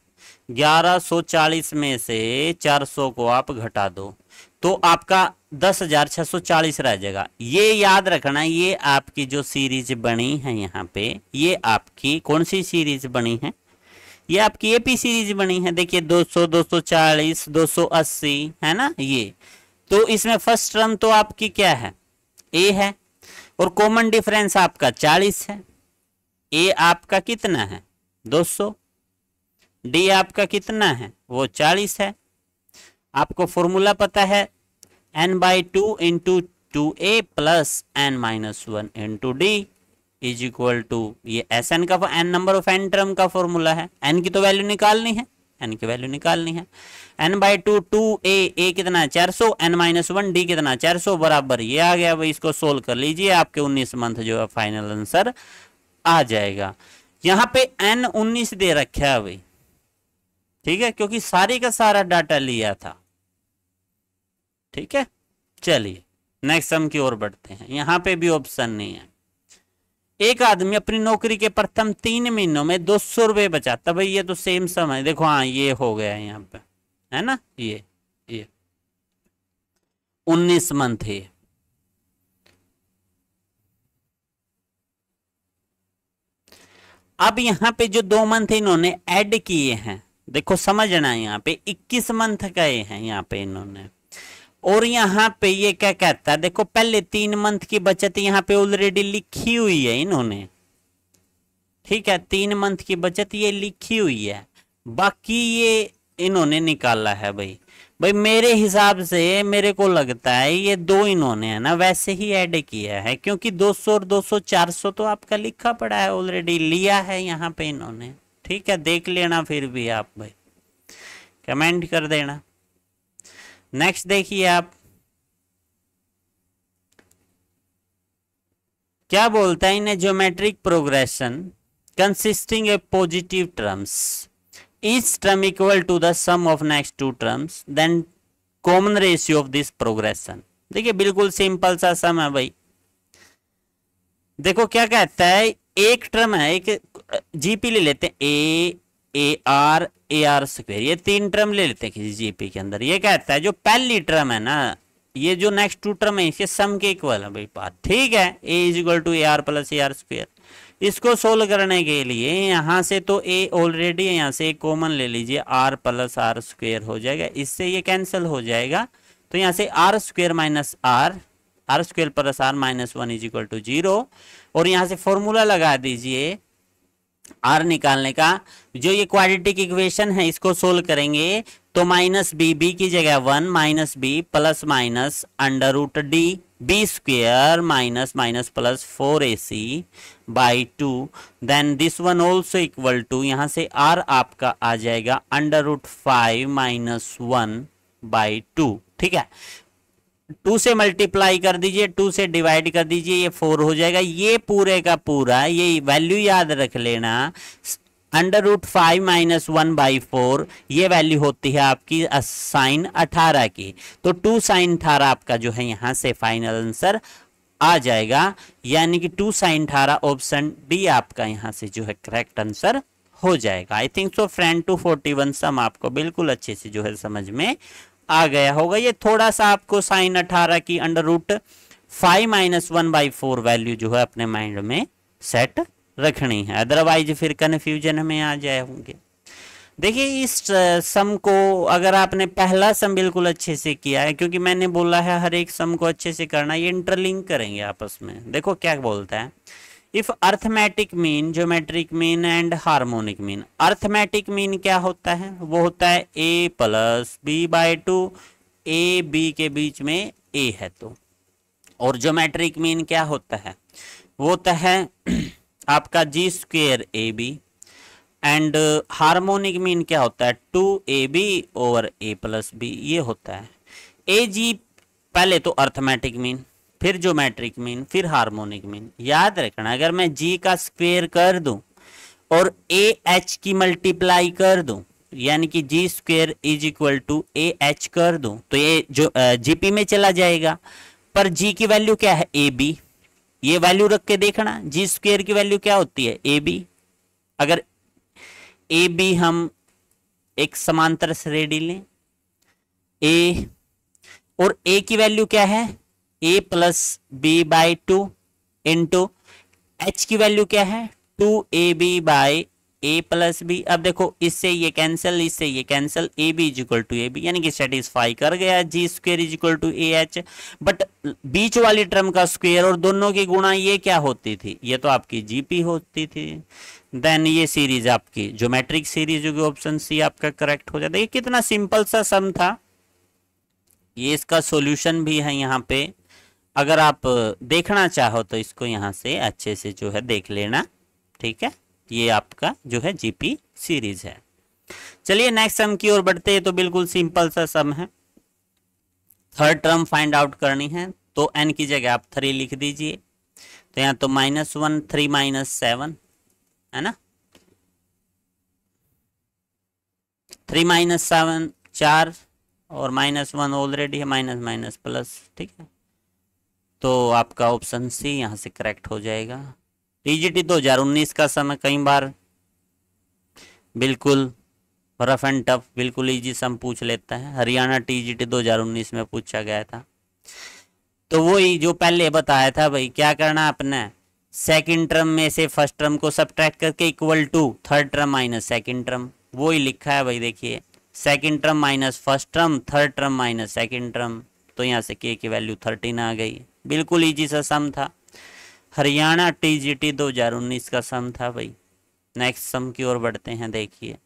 1140 में से 400 को आप घटा दो तो आपका 10,640 रह जाएगा ये याद रखना ये आपकी जो सीरीज बनी है यहाँ पे ये आपकी कौन सी सीरीज बनी है ये आपकी एपी सीरीज बनी है देखिए 200 240 280 है ना ये तो इसमें फर्स्ट टर्म तो आपकी क्या है ए है और कॉमन डिफरेंस आपका 40 है ए आपका कितना है 200 डी आपका कितना है वो 40 है आपको फॉर्मूला पता है n by two into two a plus n minus one into d is equal to ये एस एन का n number of n term का फॉर्मूला है एन की तो वैल्यू निकालनी है एन की वैल्यू निकालनी है n by two two a a कितना है चार सौ एन माइनस वन डी कितना चार सौ बराबर ये आ गया भाई इसको सोल्व कर लीजिए आपके उन्नीस मंथ जो है फाइनल आंसर आ जाएगा यहां पे एन उन्नीस दे रखा है भाई ठीक है क्योंकि सारी का सारा डाटा लिया था ठीक है चलिए नेक्स्ट सम की ओर बढ़ते हैं यहां पे भी ऑप्शन नहीं है एक आदमी अपनी नौकरी के प्रथम तीन महीनों में दो सौ रुपये बचाता भाई ये तो सेम सम है देखो हाँ ये हो गया यहां यहाँ पे है ना ये ये उन्नीस मंथ है अब यहाँ पे जो दो मंथ इन्होंने ऐड किए हैं देखो समझना यहाँ पे 21 मंथ गए हैं यहाँ पे इन्होंने और यहाँ पे ये क्या कहता है देखो पहले तीन मंथ की बचत यहाँ पे ऑलरेडी लिखी हुई है इन्होंने ठीक है तीन मंथ की बचत ये लिखी हुई है बाकी ये इन्होंने निकाला है भाई भाई मेरे हिसाब से मेरे को लगता है ये दो इन्होंने है ना वैसे ही ऐड किया है क्योंकि 200 और 200 400 तो आपका लिखा पड़ा है ऑलरेडी लिया है यहाँ पे इन्होंने ठीक है देख लेना फिर भी आप भाई कमेंट कर देना नेक्स्ट देखिए आप क्या बोलता है इन्हें geometric progression consisting a positive terms each term equal to the sum of next two terms then common ratio of this progression देखिए बिल्कुल सिंपल सा सम है भाई देखो क्या कहता है एक टर्म है एक जीपी ले लेते हैं a A R A R square ये तीन टर्म ले लेते हैं किसी जीपी के अंदर ये कहता है जो पहली टर्म है ना ये जो नेक्स्ट टू टर्म है इसके सम के इक्वल है भाई बात ठीक है A is equal to A R plus A are square इसको सोल्व करने के लिए यहाँ से तो ए ऑलरेडी यहाँ से कॉमन ले लीजिए आर प्लस आर स्क्वेयर हो जाएगा इससे ये कैंसिल हो जाएगा तो यहाँ से R square minus R R square plus R minus one is equal to zero और यहाँ से फॉर्मूला लगा दीजिए आर निकालने का जो ये क्वाड्रेटिक इक्वेशन है इसको सोल्व करेंगे तो माइनस बी बी की जगह one minus B plus minus under root D B square minus minus plus four A C by two then this one also equal to यहां से आर आपका आ जाएगा under root five minus one by two ठीक है to से multiply कर दीजिए टू से डिवाइड कर दीजिए ये फोर हो जाएगा ये पूरे का पूरा ये वैल्यू याद रख लेना under root five minus one by four ये वैल्यू होती है आपकी साइन अठारह की तो टू साइन अठारह आपका जो है यहाँ से फाइनल आंसर आ जाएगा यानी कि टू साइन अठारह ऑप्शन डी आपका यहाँ से जो है करेक्ट आंसर हो जाएगा I think so friend two forty one sum आपको बिल्कुल अच्छे से जो है समझ में आ गया होगा ये थोड़ा सा आपको साइन अठारह की under root five minus one by four value जो है अपने माइंड में सेट रखनी है अदरवाइज फिर कन्फ्यूजन में आ जाए होंगे देखिए इस सम को अगर आपने पहला सम बिल्कुल अच्छे से किया है क्योंकि मैंने बोला है हर एक सम को अच्छे से करना ये इंटरलिंक करेंगे आपस में देखो क्या बोलता है if arithmetic mean geometric mean and harmonic mean arithmetic mean क्या होता है वो होता है A plus B by two A B के बीच में ए है तो और ज्योमेट्रिक मीन क्या होता है वो होता है [CLEARS THROAT] आपका G square A B and harmonic mean क्या होता है two A B over A plus B ये होता है ए जी पहले तो अर्थमेटिक मीन फिर जोमेट्रिक मीन फिर हार्मोनिक मीन याद रखना अगर मैं जी का स्क्वेयर कर दूं और ए एच की मल्टीप्लाई कर दूं यानी कि G square is equal to A H कर दूं तो ये जो जीपी में चला जाएगा पर जी की वैल्यू क्या है ए बी ये वैल्यू रख के देखना जी स्क्वेयर की वैल्यू क्या होती है ए बी अगर ए बी हम एक समांतर श्रेणी लें ए और ए की वैल्यू क्या है A plus B by two into H की वैल्यू क्या है two A B by A plus B अब देखो इससे ये कैंसिल इससे ये cancel A B is equal to A B यानी कि सेटिस्फाई कर गया G square is equal to A H but बीच वाली टर्म का स्क्वेयर और दोनों की गुणा ये क्या होती थी ये तो आपकी जीपी होती थी देन ये सीरीज आपकी ज्योमेट्रिक सीरीज होगी ऑप्शन सी आपका करेक्ट हो जाता है ये कितना सिंपल सा सम था ये इसका सोल्यूशन भी है यहाँ पे अगर आप देखना चाहो तो इसको यहाँ से अच्छे से जो है देख लेना ठीक है ये आपका जो है जीपी सीरीज है चलिए नेक्स्ट सम की ओर बढ़ते हैं तो बिल्कुल सिंपल सा सम है थर्ड टर्म फाइंड आउट करनी है तो एन की जगह आप थ्री लिख दीजिए तो यहाँ तो minus one three minus seven है ना थ्री माइनस सेवन चार और माइनस वन ऑलरेडी है माइनस माइनस प्लस ठीक है तो आपका ऑप्शन सी यहां से करेक्ट हो जाएगा टीजीटी तो 2019 का समय कई बार बिल्कुल रफ एंड टफ बिल्कुल इजी सम पूछ लेता है हरियाणा टीजीटी 2019 में पूछा गया था तो वो ही जो पहले बताया था भाई क्या करना अपने सेकंड टर्म में से फर्स्ट टर्म को सब करके equal to third term minus second term वो ही लिखा है भाई देखिए second term minus first term third term minus second term तो यहाँ से के की वैल्यू थर्टीन आ गई बिल्कुल ईजी सा सम था हरियाणा टीजीटी 2019 का सम था भाई नेक्स्ट सम की ओर बढ़ते हैं देखिए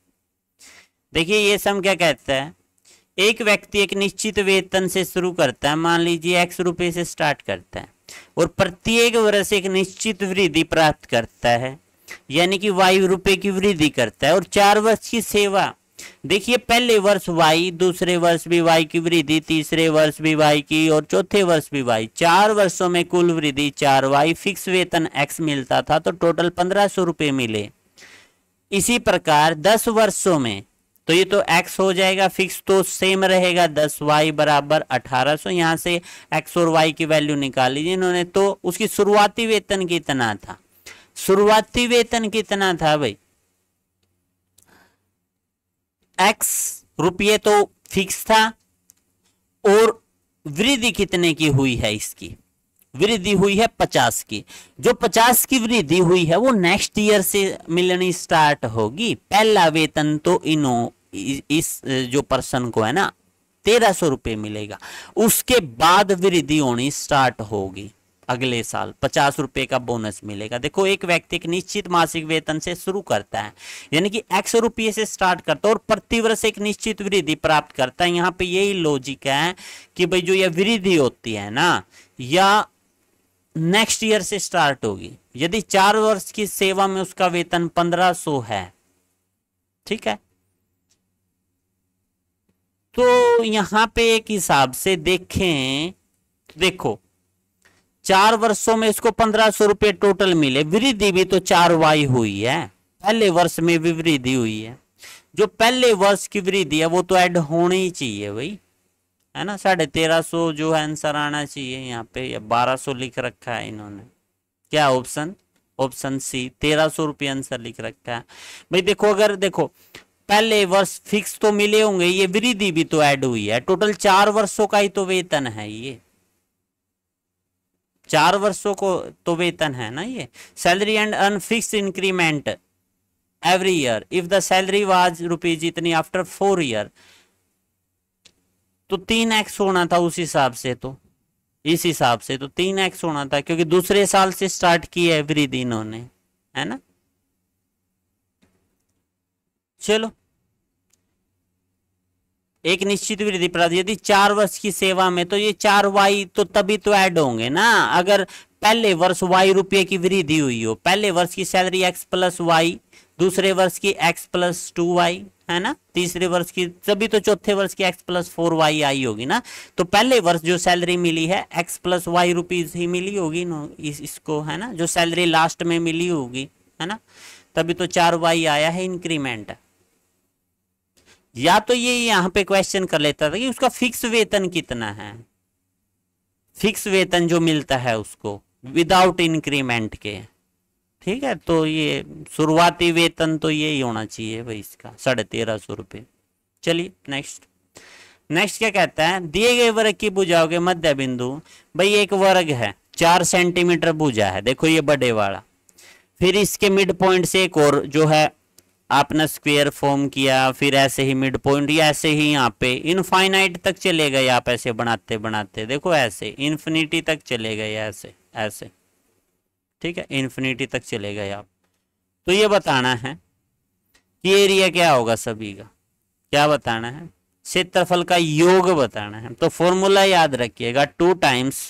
देखिए ये सम क्या कहता है एक व्यक्ति एक निश्चित वेतन से शुरू करता है मान लीजिए एक्स रुपए से स्टार्ट करता है और प्रत्येक वर्ष एक निश्चित वृद्धि प्राप्त करता है यानी कि वायु रुपए की वृद्धि करता है और चार वर्ष की सेवा देखिए पहले वर्ष वाई दूसरे वर्ष भी वाई की वृद्धि तीसरे वर्ष भी वाई की और चौथे वर्ष भी वाई चार वर्षों में कुल वृद्धि चार वाई फिक्स वेतन एक्स मिलता था तो टोटल पंद्रह सौ रुपये मिले इसी प्रकार दस वर्षों में तो ये तो एक्स हो जाएगा फिक्स तो सेम रहेगा दस वाई बराबर अठारह सौ यहाँ से एक्स और वाई की वैल्यू निकाल लीजिए इन्होंने तो उसकी शुरुआती वेतन कितना था शुरुआती वेतन कितना था भाई एक्स रुपये तो फिक्स था और वृद्धि कितने की हुई है इसकी वृद्धि हुई है पचास की जो पचास की वृद्धि हुई है वो नेक्स्ट ईयर से मिलनी स्टार्ट होगी पहला वेतन तो इनो इस जो पर्सन को है ना तेरह सौ रुपये मिलेगा उसके बाद वृद्धि होनी स्टार्ट होगी अगले साल पचास रुपये का बोनस मिलेगा देखो एक व्यक्ति एक निश्चित मासिक वेतन से शुरू करता है यानी कि एक्स रुपये से स्टार्ट करता है और प्रतिवर्ष एक निश्चित वृद्धि प्राप्त करता है यहाँ पे यही लॉजिक है कि भाई जो यह वृद्धि होती है ना या नेक्स्ट ईयर से स्टार्ट होगी यदि चार वर्ष की सेवा में उसका वेतन पंद्रह सौ है ठीक है तो यहां पे एक हिसाब से देखें देखो चार वर्षों में इसको पंद्रह सौ रुपये टोटल मिले वृद्धि भी तो चार वाई हुई है पहले वर्ष में भी वृद्धि हुई है जो पहले वर्ष की वृद्धि है वो तो ऐड होनी ही चाहिए भाई है ना साढ़े तेरह सौ जो है आंसर आना चाहिए यहाँ पे या बारह सौ लिख रखा है इन्होंने क्या ऑप्शन ऑप्शन सी तेरह सौ रुपये आंसर लिख रखा है भाई देखो अगर देखो पहले वर्ष फिक्स तो मिले होंगे ये वृद्धि भी तो ऐड हुई है टोटल चार वर्षों का ही तो वेतन है ये चार वर्षों को तो वेतन है ना ये salary and earn fix increment every year if the salary was rupees इतनी आफ्टर फोर ईयर तो तीन एक्स होना था उस हिसाब से तो इस हिसाब से तो तीन एक्स होना था क्योंकि दूसरे साल से स्टार्ट की है दिन उन्होंने है ना चलो एक निश्चित वृद्धि प्राप्त यदि चार वर्ष की सेवा में तो ये चार वाई तो तभी तो ऐड होंगे ना अगर पहले वर्ष वाई रुपये की वृद्धि हुई हो पहले वर्ष की सैलरी एक्स प्लस वाई दूसरे वर्ष की एक्स प्लस टू वाई है ना तीसरे वर्ष की तभी तो चौथे वर्ष की एक्स प्लस फोर वाई आई होगी ना तो पहले वर्ष जो सैलरी मिली है एक्स प्लस वाई रुपीज ही मिली होगी इस, इसको है ना जो सैलरी लास्ट में मिली होगी है ना तभी तो चार वाई आया है इंक्रीमेंट या तो ये यहां पे क्वेश्चन कर लेता था कि उसका फिक्स वेतन कितना है फिक्स वेतन जो मिलता है उसको विदाउट इंक्रीमेंट के ठीक है तो ये शुरुआती वेतन तो यही होना चाहिए भाई इसका साढ़े तेरह सौ रुपये चलिए नेक्स्ट नेक्स्ट क्या कहता है दिए गए वर्ग की भुजाओं के मध्य बिंदु भाई एक वर्ग है चार सेंटीमीटर भुजा है देखो ये बड़े वाला फिर इसके मिड पॉइंट से एक और जो है आपने स्क्वेयर फॉर्म किया फिर ऐसे ही मिड पॉइंट या ऐसे ही यहाँ पे इनफाइनाइट तक चले गए आप ऐसे बनाते बनाते देखो ऐसे इन्फिनिटी तक चले गए ऐसे ऐसे ठीक है इन्फिनिटी तक चले गए आप तो ये बताना है कि एरिया क्या होगा सभी का क्या बताना है क्षेत्रफल का योग बताना है तो फॉर्मूला याद रखिएगा two times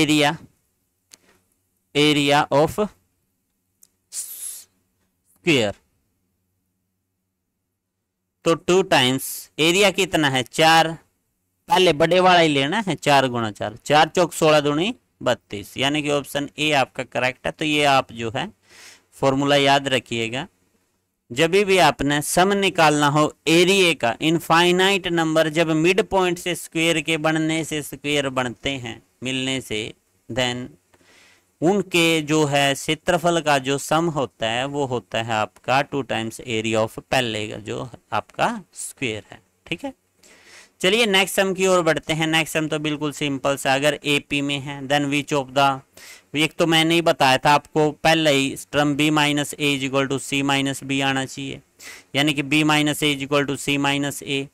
area area of square तो टू टाइम्स एरिया कितना है चार पहले बड़े वाला ही लेना है चार गुणा चार चार चौक सोलह दूनी बत्तीस यानी कि ऑप्शन ए आपका करेक्ट है तो ये आप जो है फॉर्मूला याद रखिएगा जब भी आपने सम निकालना हो एरिए का इनफाइनाइट नंबर जब मिड पॉइंट से स्क्वेयर के बनने से स्क्वेयर बनते हैं मिलने से देन उनके जो है क्षेत्रफल का जो सम होता है वो होता है आपका टू टाइम्स एरिया ऑफ पहले का जो आपका स्क्वेयर है ठीक है चलिए नेक्स्ट सम की ओर बढ़ते हैं नेक्स्ट सम तो बिल्कुल सिंपल सा अगर ए पी में है देन विच ऑफ द एक तो मैंने ही बताया था आपको पहले ही स्ट्रम B minus A is equal to C minus B आना चाहिए यानी कि B minus A is equal to C minus A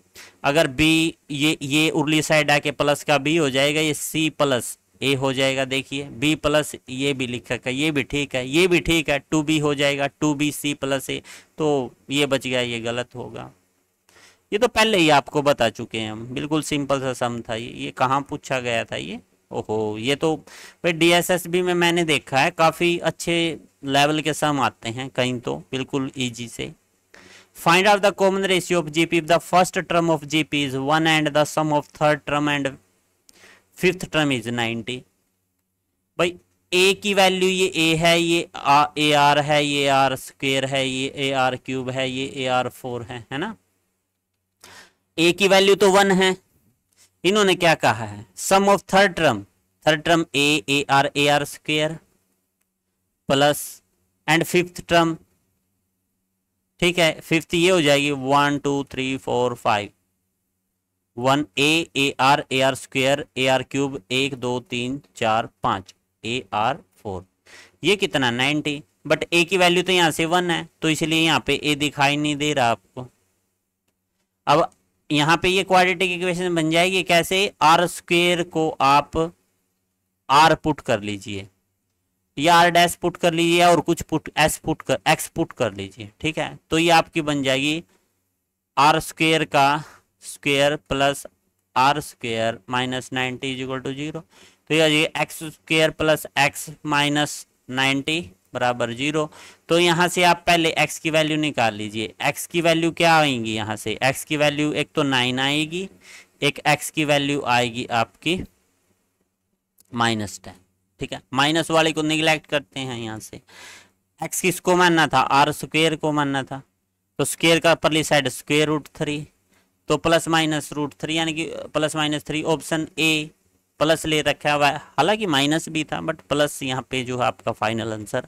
अगर बी ये ये उर्ली साइड आके प्लस का बी हो जाएगा ये सी प्लस ए हो जाएगा देखिए बी प्लस ये भी लिखा का ये भी ठीक है ये भी ठीक है टू बी हो जाएगा two B C plus A तो ये बच गया ये गलत होगा ये तो पहले ही आपको बता चुके हैं हम बिल्कुल सिंपल सा सम था ये ये कहाँ पूछा गया था ये ओहो ये तो भाई डी में मैंने देखा है काफ़ी अच्छे लेवल के सम आते हैं कहीं तो बिल्कुल ईजी से find out the common ratio of GP the first term of of gp is 1 and the sum of third term fifth term is ninety भाई ए की वैल्यू ये ए है ये ए आर है ये आर स्क्वेयर है ये ए आर क्यूब है ये ए आर फोर है है ना ए की वैल्यू तो वन है इन्होंने क्या कहा है sum of third term third term A A R A R square plus and fifth term ठीक है फिफ्थ ये हो जाएगी one two three four five one A A R A R square A R cube एक दो तीन चार पाँच ए आर फोर ये कितना नाइन्टी बट ए की वैल्यू तो यहाँ से वन है तो इसलिए यहाँ पे ए दिखाई नहीं दे रहा आपको अब यहाँ पे ये क्वाड्रेटिक इक्वेशन बन जाएगी कैसे आर स्क्वेयर को आप आर पुट कर लीजिए या आर डैश पुट कर लीजिए और कुछ पुट एस पुट कर एक्स पुट कर लीजिए ठीक है तो ये आपकी बन जाएगी आर स्क्वेयर का square plus R square minus ninety is equal to zero तो यह X square plus X minus ninety बराबर जीरो तो यहाँ से आप पहले x की वैल्यू निकाल लीजिए x की वैल्यू क्या आएगी यहाँ से x की वैल्यू एक तो नाइन आएगी एक x की वैल्यू आएगी आपकी माइनस टेन ठीक है माइनस वाले को निगलेक्ट करते हैं यहाँ से x किसको मानना था आर स्क्वेयर को मानना था तो स्क्वेयर का परली साइड स्क्वेयर रूट थ्री तो प्लस माइनस रूट थ्री यानी कि plus minus three option A plus ले रखा हुआ है हालांकि माइनस भी था बट प्लस यहाँ पे जो है आपका फाइनल आंसर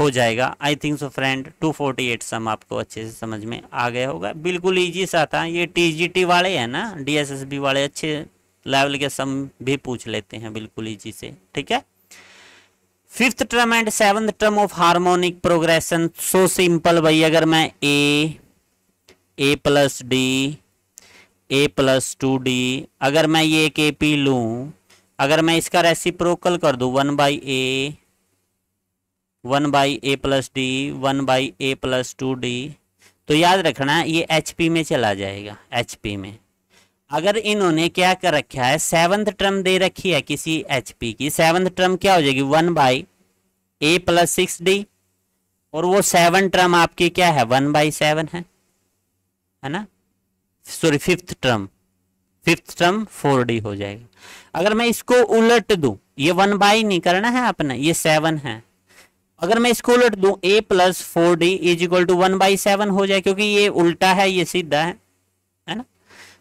हो जाएगा आई थिंक सो फ्रेंड 248 सम आपको अच्छे से समझ में आ गया होगा बिल्कुल ईजी सा था ये टीजीटी वाले हैं ना डीएसएसबी वाले अच्छे लेवल के सम भी पूछ लेते हैं बिल्कुल ईजी से ठीक है fifth term and seventh term of harmonic progression so simple भाई अगर मैं A A plus D A plus two D अगर मैं ये के पी लूँ अगर मैं इसका रेसिप्रोकल कर दूँ one by A one by A plus D one by A plus two D तो याद रखना ये एच पी में चला जाएगा एच पी में अगर इन्होंने क्या कर रखा है सेवन्थ टर्म दे रखी है किसी एच पी की सेवन्थ टर्म क्या हो जाएगी one by A plus six D और वो सेवन टर्म आपकी क्या है वन बाई सेवन है है ना sorry fifth term fifth term four D हो जाएगा अगर मैं इसको उलट दूं ये वन बाई नहीं करना है आपने ये सेवन है अगर मैं इसको उलट दूं A plus four D is equal to one by seven हो जाए क्योंकि ये उल्टा है ये सीधा है है ना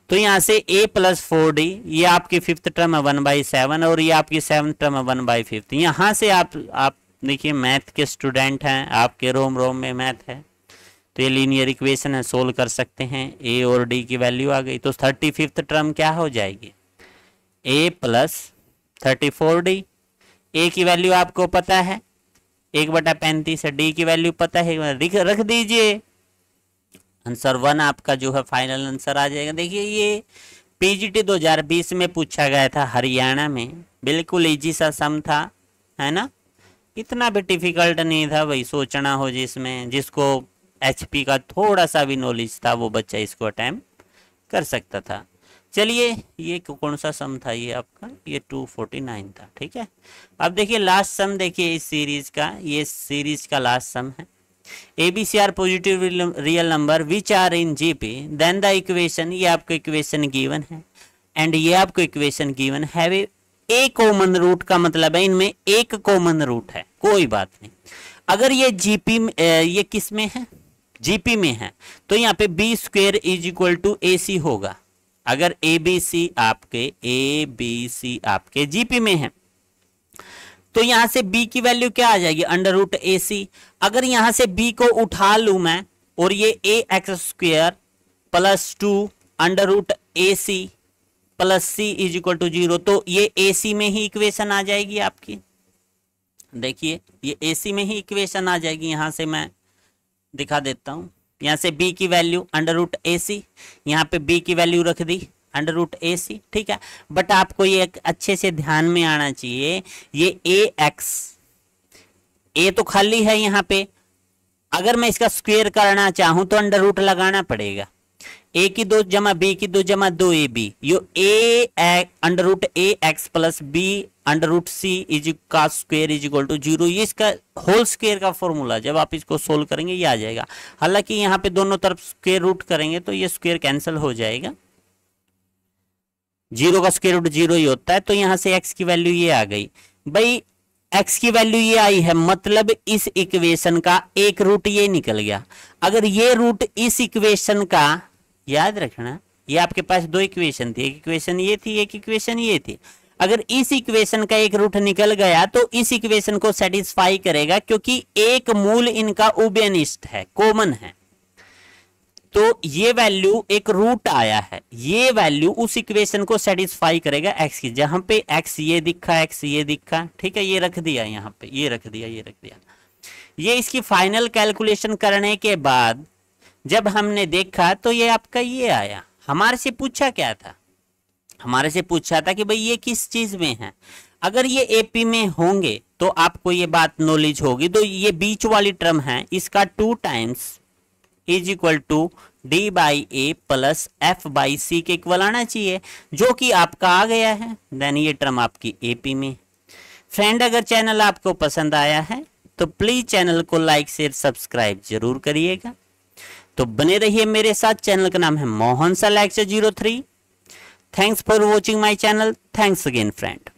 तो यहाँ से ए प्लस फोर डी ये आपकी फिफ्थ टर्म है वन बाई सेवन और ये आपकी सेवन टर्म है वन बाई फिफ्थ यहां से आप आप देखिए मैथ के स्टूडेंट हैं आपके रोम रोम में मैथ है तो ये लीनियर इक्वेशन है सोल्व कर सकते हैं ए और डी की वैल्यू आ गई तो थर्टी फिफ्थ टर्म क्या हो जाएगी A plus thirty four D A की वैल्यू आपको पता है एक बटा पैंतीस है डी की वैल्यू पता है रख दीजिए आंसर वन आपका जो है फाइनल आंसर आ जाएगा देखिए ये पीजीटी 2020 में पूछा गया था हरियाणा में बिल्कुल इजी सा सम था है ना इतना भी डिफिकल्ट नहीं था भाई सोचना हो जिसमें जिसको एचपी का थोड़ा सा भी नॉलेज था वो बच्चा इसको अटैम्प कर सकता था चलिए ये कौन सा सम था ये आपका ये 249 था ठीक है अब देखिए लास्ट सम देखिए इस सीरीज का ये सीरीज का लास्ट सम है A B C are positive real number which are in G P then the equation ये आपको इक्वेशन गिवन है एंड ये आपको इक्वेशन गिवन है वे ए कॉमन रूट का मतलब है इनमें एक कॉमन रूट है कोई बात नहीं अगर ये जीपी ये किस में है जीपी में है तो यहाँ पे B square is equal to A C होगा अगर ए बी सी आपके ए बी सी आपके जीपी में है तो यहां से बी की वैल्यू क्या आ जाएगी अंडर रूट ए सी अगर यहां से बी को उठा लू मैं और ये A X square plus two under root A C plus C is equal to zero तो ये ए सी में ही इक्वेशन आ जाएगी आपकी देखिए ये ए सी में ही इक्वेशन आ जाएगी यहां से मैं दिखा देता हूँ यहाँ से बी की value under root A C यहाँ पे बी की वैल्यू रख दी अंडर रूट ए सी ठीक है बट आपको ये अच्छे से ध्यान में आना चाहिए ये ए एक्स ए तो खाली है यहाँ पे अगर मैं इसका स्क्वेयर करना चाहूँ तो अंडर रूट लगाना पड़ेगा ए की दो जमा बी की दो जमा दो ए बी यो A under root A X plus B under root C is का square is equal to zero ये इसका होल स्क्वेयर का फॉर्मूला जब आप इसको सोल्व करेंगे ये आ जाएगा हालांकि यहाँ पे दोनों तरफ स्क्वेयर रूट करेंगे तो ये स्क्वेयर कैंसिल हो जाएगा जीरो का स्क्वेयर रूट जीरो ही होता है तो यहाँ से एक्स की वैल्यू ये आ गई भाई एक्स की वैल्यू ये आई है मतलब इस इक्वेशन का एक रूट ये निकल गया अगर ये रूट इस इक्वेशन का याद रखना ये आपके पास दो इक्वेशन थी एक इक्वेशन ये थी एक इक्वेशन ये थी अगर इस इक्वेशन का एक रूट निकल गया तो इस इक्वेशन को सेटिस्फाई करेगा क्योंकि एक मूल इनका उबेनिस्ट है कॉमन है तो ये वैल्यू एक रूट आया है ये वैल्यू उस इक्वेशन को सेटिस्फाई करेगा एक्स की जहां पे एक्स ये दिखा एक्स ये दिखा ठीक है ये रख दिया यहाँ पे ये रख दिया ये रख दिया ये इसकी फाइनल कैलकुलेशन करने के बाद जब हमने देखा तो ये आपका ये आया हमारे से पूछा क्या था हमारे से पूछा था कि भाई ये किस चीज में है अगर ये एपी में होंगे तो आपको ये बात नॉलेज होगी तो ये बीच वाली टर्म है इसका two times is equal to D by A plus F by C के इक्वल आना चाहिए जो कि आपका आ गया है देन ये टर्म आपकी एपी में फ्रेंड अगर चैनल आपको पसंद आया है तो प्लीज चैनल को लाइक शेयर सब्सक्राइब जरूर करिएगा तो बने रहिए मेरे साथ चैनल का नाम है मोहन सा lecture zero three thanks for watching my channel thanks again friend